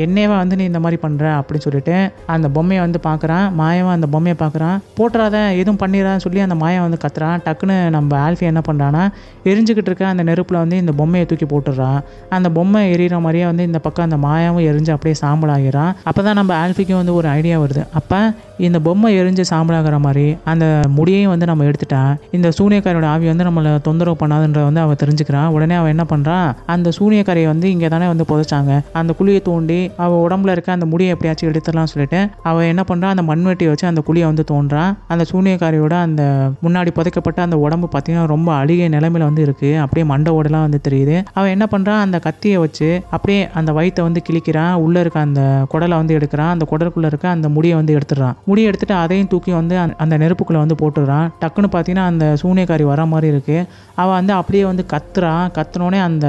என்னையவா வந்து நீ இந்த மாதிரி பண்ணுற அப்படின்னு சொல்லிட்டு அந்த பொம்மையை வந்து பார்க்குறான் மாயவன் அந்த பொம்மையை பார்க்குறான் போட்டுறாத எதுவும் பண்ணிடறான்னு சொல்லி அந்த மாயம் வந்து கத்துறான் டக்குன்னு நம்ம ஆல்ஃபி என்ன பண்ணுறான்னா எரிஞ்சுக்கிட்டு இருக்க அந்த நெருப்பில் வந்து இந்த பொம்மையை தூக்கி போட்டுடுறான் அந்த பொம்மை எரியிற மாதிரியே வந்து இந்த பக்கம் அந்த மாயாவும் எரிஞ்சு அப்படியே சாம்பல் ஆகிறான் அப்போ தான் நம்ம ஆல்ஃபிக்கும் வந்து ஒரு ஐடியா வருது அப்போ இந்த பொம்மை எரிஞ்சு சாம்பலாகிற மாதிரி அந்த முடியையும் வந்து நம்ம எடுத்துட்டா இந்த சூனியக்காரோட ஆவி வந்து நம்மளை தொந்தரவு பண்ணாதுன்ற வந்து அவன் தெரிஞ்சுக்கிறான் உடனே அவன் என்ன பண்ணுறான் அந்த சூனியக்காரையை வந்து இங்கே தானே வந்து புதைச்சாங்க அந்த குழியை தோண்டி அவள் உடம்புல இருக்க அந்த முடியை எப்படியாச்சும் எடுத்துடலாம் சொல்லிட்டு அவள் என்ன பண்ணுறான் அந்த மண்வெட்டியை வச்சு அந்த குழியை வந்து தோன்றான் அந்த சூனியக்காரியோட அந்த முன்னாடி புதைக்கப்பட்ட அந்த உடம்பு பார்த்தீங்கன்னா ரொம்ப அழுகிய நிலைமையில வந்து இருக்குது அப்படியே மண்டை ஓடலாம் வந்து தெரியுது அவன் என்ன பண்ணுறான் அந்த கத்தியை வச்சு அப்படியே அந்த வயிற்றை வந்து கிழிக்கிறான் உள்ளே இருக்க அந்த குடலை வந்து எடுக்கிறான் அந்த குடலுக்குள்ளே இருக்க அந்த முடியை வந்து எடுத்துடுறான் முடி எடுத்துகிட்டு அதையும் தூக்கி வந்து அந்த நெருப்புக்குள்ளே வந்து போட்டுடுறான் டக்குன்னு பார்த்தீங்கன்னா அந்த சூனியக்காரி வர மாதிரி இருக்குது அவள் வந்து அப்படியே வந்து கத்துறான் கத்துனோடனே அந்த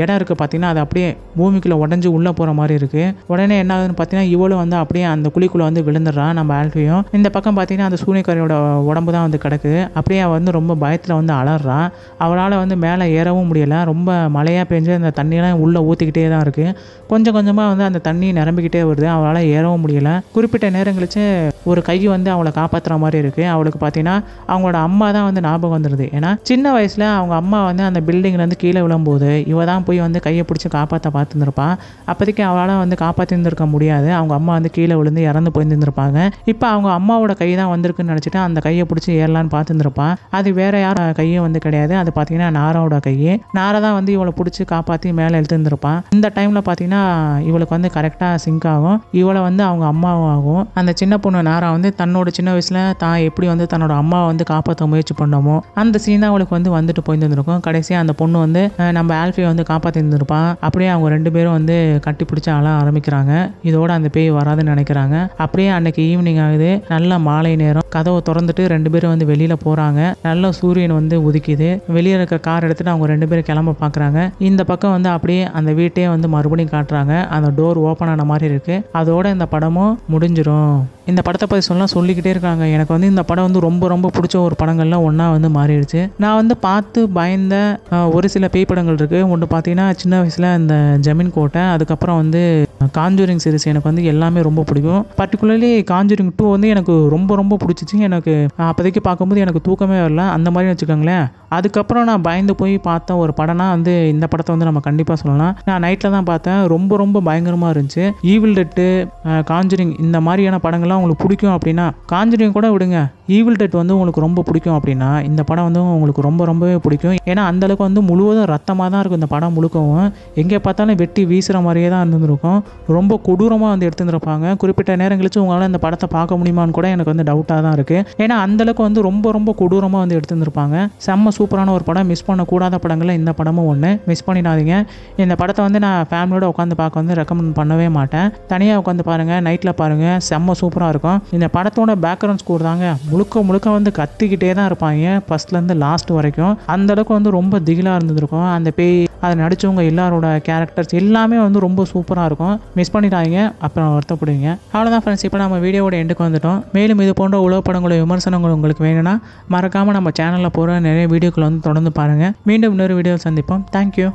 இடம் இருக்குது பார்த்தீங்கன்னா அது அப்படியே பூமிக்குள்ளே உடஞ்சி உள்ளே போகிற மாதிரி இருக்குது உடனே என்ன ஆகுதுன்னு பார்த்தீங்கன்னா இவளும் வந்து அப்படியே அந்த குழிக்குள்ளே வந்து விழுந்துடுறான் நம்ம ஆல்ஃபியும் இந்த பக்கம் பார்த்தீங்கன்னா அந்த சூனியக்காரியோட உடம்பு தான் வந்து கிடக்கு அப்படியே அவள் வந்து ரொம்ப பயத்தில் வந்து அலறான் அவளால் வந்து மேலே ஏறவும் முடியலை ரொம்ப மழையாக பெஞ்சு அந்த தண்ணியெல்லாம் உள்ளே ஊற்றிக்கிட்டே தான் இருக்குது கொஞ்சம் கொஞ்சமாக வந்து அந்த தண்ணி நிரம்பிக்கிட்டே வருது அவளால் ஏறவும் முடியலை குறிப்பிட்ட நேரம் கழிச்சு ஒரு கை வந்து அவளை காப்பாற்றுற மாதிரி இருக்குது அவளுக்கு பார்த்தீங்கன்னா அவங்களோட அம்மா தான் வந்து ஞாபகம் வந்துடுது ஏன்னா சின்ன வயசில் அவங்க அம்மா வந்து அந்த பில்டிங்லேருந்து கீழே விழும்போது இவ தான் போய் வந்து கையை பிடிச்சி காப்பாற்ற பார்த்துருந்துருப்பான் அப்போதைக்கு அவளால் வந்து காப்பாற்றிருந்துருக்க முடியாது அவங்க அம்மா வந்து கீழே விழுந்து இறந்து போயிருந்துருப்பாங்க இப்போ அவங்க அம்மாவோட கை தான் வந்திருக்குன்னு நினச்சிட்டு அந்த கையை பிடிச்சி ஏறலான்னு பார்த்துருந்துருப்பான் அது வேற யாரும் கையும் வந்து கிடையாது அது பார்த்தீங்கன்னா நாராவோட கையே நாரா தான் வந்து இவளை பிடிச்சி காப்பாற்றி மேலே எழுத்துருந்துருப்பான் இந்த டைமில் பார்த்தீங்கன்னா இவளுக்கு வந்து கரெக்டாக சிங்க் ஆகும் இவளை வந்து அவங்க அம்மாவும் ஆகும் அந்த சின்ன பொண்ணு நேரம் வந்து தன்னோட சின்ன வயசில் தான் எப்படி வந்து தன்னோட அம்மாவை வந்து காப்பாற்ற முயற்சி பண்ணோமோ அந்த சீன் தான் அவளுக்கு வந்து வந்துட்டு போயிருந்துருக்கும் கடைசியாக அந்த பொண்ணு வந்து நம்ம ஆல்ஃபியை வந்து காப்பாற்றி இருந்திருப்பான் அப்படியே அவங்க ரெண்டு பேரும் வந்து கட்டி பிடிச்ச அழ ஆரம்பிக்கிறாங்க இதோட அந்த பேய் வராதுன்னு நினைக்கிறாங்க அப்படியே அன்னைக்கு ஈவினிங் ஆகுது நல்ல மாலை நேரம் கதவை திறந்துட்டு ரெண்டு பேரும் வந்து வெளியில் போகிறாங்க நல்ல சூரியன் வந்து உதிக்குது வெளியே இருக்க கார் எடுத்துகிட்டு அவங்க ரெண்டு பேரும் கிளம்ப பாக்குறாங்க இந்த பக்கம் வந்து அப்படியே அந்த வீட்டையே வந்து மறுபடியும் காட்டுறாங்க அந்த டோர் ஓப்பன் ஆன மாதிரி இருக்கு அதோட இந்த படமும் முடிஞ்சிடும் இந்த படத்தை பற்றி சொல்லலாம் சொல்லிக்கிட்டே இருக்காங்க எனக்கு வந்து இந்த படம் வந்து ரொம்ப ரொம்ப பிடிச்ச ஒரு படங்கள்லாம் ஒன்றா வந்து மாறிடுச்சு நான் வந்து பார்த்து பயந்த ஒரு சில பேய் படங்கள் இருக்குது ஒன்று பார்த்தீங்கன்னா சின்ன வயசில் இந்த ஜமீன் கோட்டை அதுக்கப்புறம் வந்து காஞ்சூரிங் சீரிஸ் எனக்கு வந்து எல்லாமே ரொம்ப பிடிக்கும் பர்டிகுலர்லி காஞ்சூரிங் டூ வந்து எனக்கு ரொம்ப ரொம்ப பிடிச்சிச்சு எனக்கு அப்போதைக்கு பார்க்கும்போது எனக்கு தூக்கமே வரல அந்த மாதிரி வச்சுக்கோங்களேன் அதுக்கப்புறம் நான் பயந்து போய் பார்த்த ஒரு படம்னா வந்து இந்த படத்தை வந்து நம்ம கண்டிப்பாக சொல்லலாம் நான் நைட்டில் தான் பார்த்தேன் ரொம்ப ரொம்ப பயங்கரமாக இருந்துச்சு ஈவில் டெட்டு காஞ்சூரிங் இந்த மாதிரியான படங்கள்லாம் உங்களுக்கு பிடிக்கும் அப்படின்னா காஞ்சரியும் கூட விடுங்க ஈவில் டெட் வந்து உங்களுக்கு ரொம்ப பிடிக்கும் அப்படின்னா இந்த படம் வந்து உங்களுக்கு ரொம்ப ரொம்பவே பிடிக்கும் ஏன்னா அந்தளவுக்கு வந்து முழுவதும் ரத்தமாக தான் இருக்கும் இந்த படம் முழுக்கவும் எங்கே பார்த்தாலும் வெட்டி வீசுகிற மாதிரியே தான் இருந்திருக்கும் ரொம்ப கொடூரமாக வந்து எடுத்துருப்பாங்க குறிப்பிட்ட நேரம் கழிச்சு உங்களால் இந்த படத்தை பார்க்க முடியுமான்னு கூட எனக்கு வந்து டவுட்டாக தான் இருக்குது ஏன்னா அந்தளவுக்கு வந்து ரொம்ப ரொம்ப கொடூரமாக வந்து எடுத்துருந்துருப்பாங்க செம்ம சூப்பரான ஒரு படம் மிஸ் பண்ணக்கூடாத படங்களில் இந்த படமும் ஒன்று மிஸ் பண்ணிடாதீங்க இந்த படத்தை வந்து நான் ஃபேமிலியோட உட்காந்து பார்க்க வந்து ரெக்கமெண்ட் பண்ணவே மாட்டேன் தனியாக உட்காந்து பாருங்கள் நைட்டில் பாருங்கள் செம்ம சூப்பராக இருக்கும் இந்த படத்தோட பேக்ரவுண்ட் ஸ்கோர் தாங்க முழுக்க முழுக்க வந்து கத்திக்கிட்டே தான் இருப்பாங்க ஃபர்ஸ்ட்லேருந்து லாஸ்ட் வரைக்கும் அந்த அளவுக்கு வந்து ரொம்ப திகிலாக இருந்திருக்கும் அந்த பேய் அதை நடித்தவங்க எல்லாரோட கேரக்டர்ஸ் எல்லாமே வந்து ரொம்ப சூப்பராக இருக்கும் மிஸ் பண்ணிட்டாங்க அப்புறம் வருத்தப்படுவீங்க அவ்வளோதான் ஃப்ரெண்ட்ஸ் இப்போ நம்ம வீடியோவோட எண்டுக்கு வந்துட்டோம் மேலும் இது போன்ற உலக படங்களோட விமர்சனங்கள் உங்களுக்கு வேணும்னா மறக்காமல் நம்ம சேனலில் போகிற நிறைய வீடியோக்கள் வந்து தொடர்ந்து பாருங்கள் மீண்டும் இன்னொரு வீடியோ சந்திப்போம் தேங்க்யூ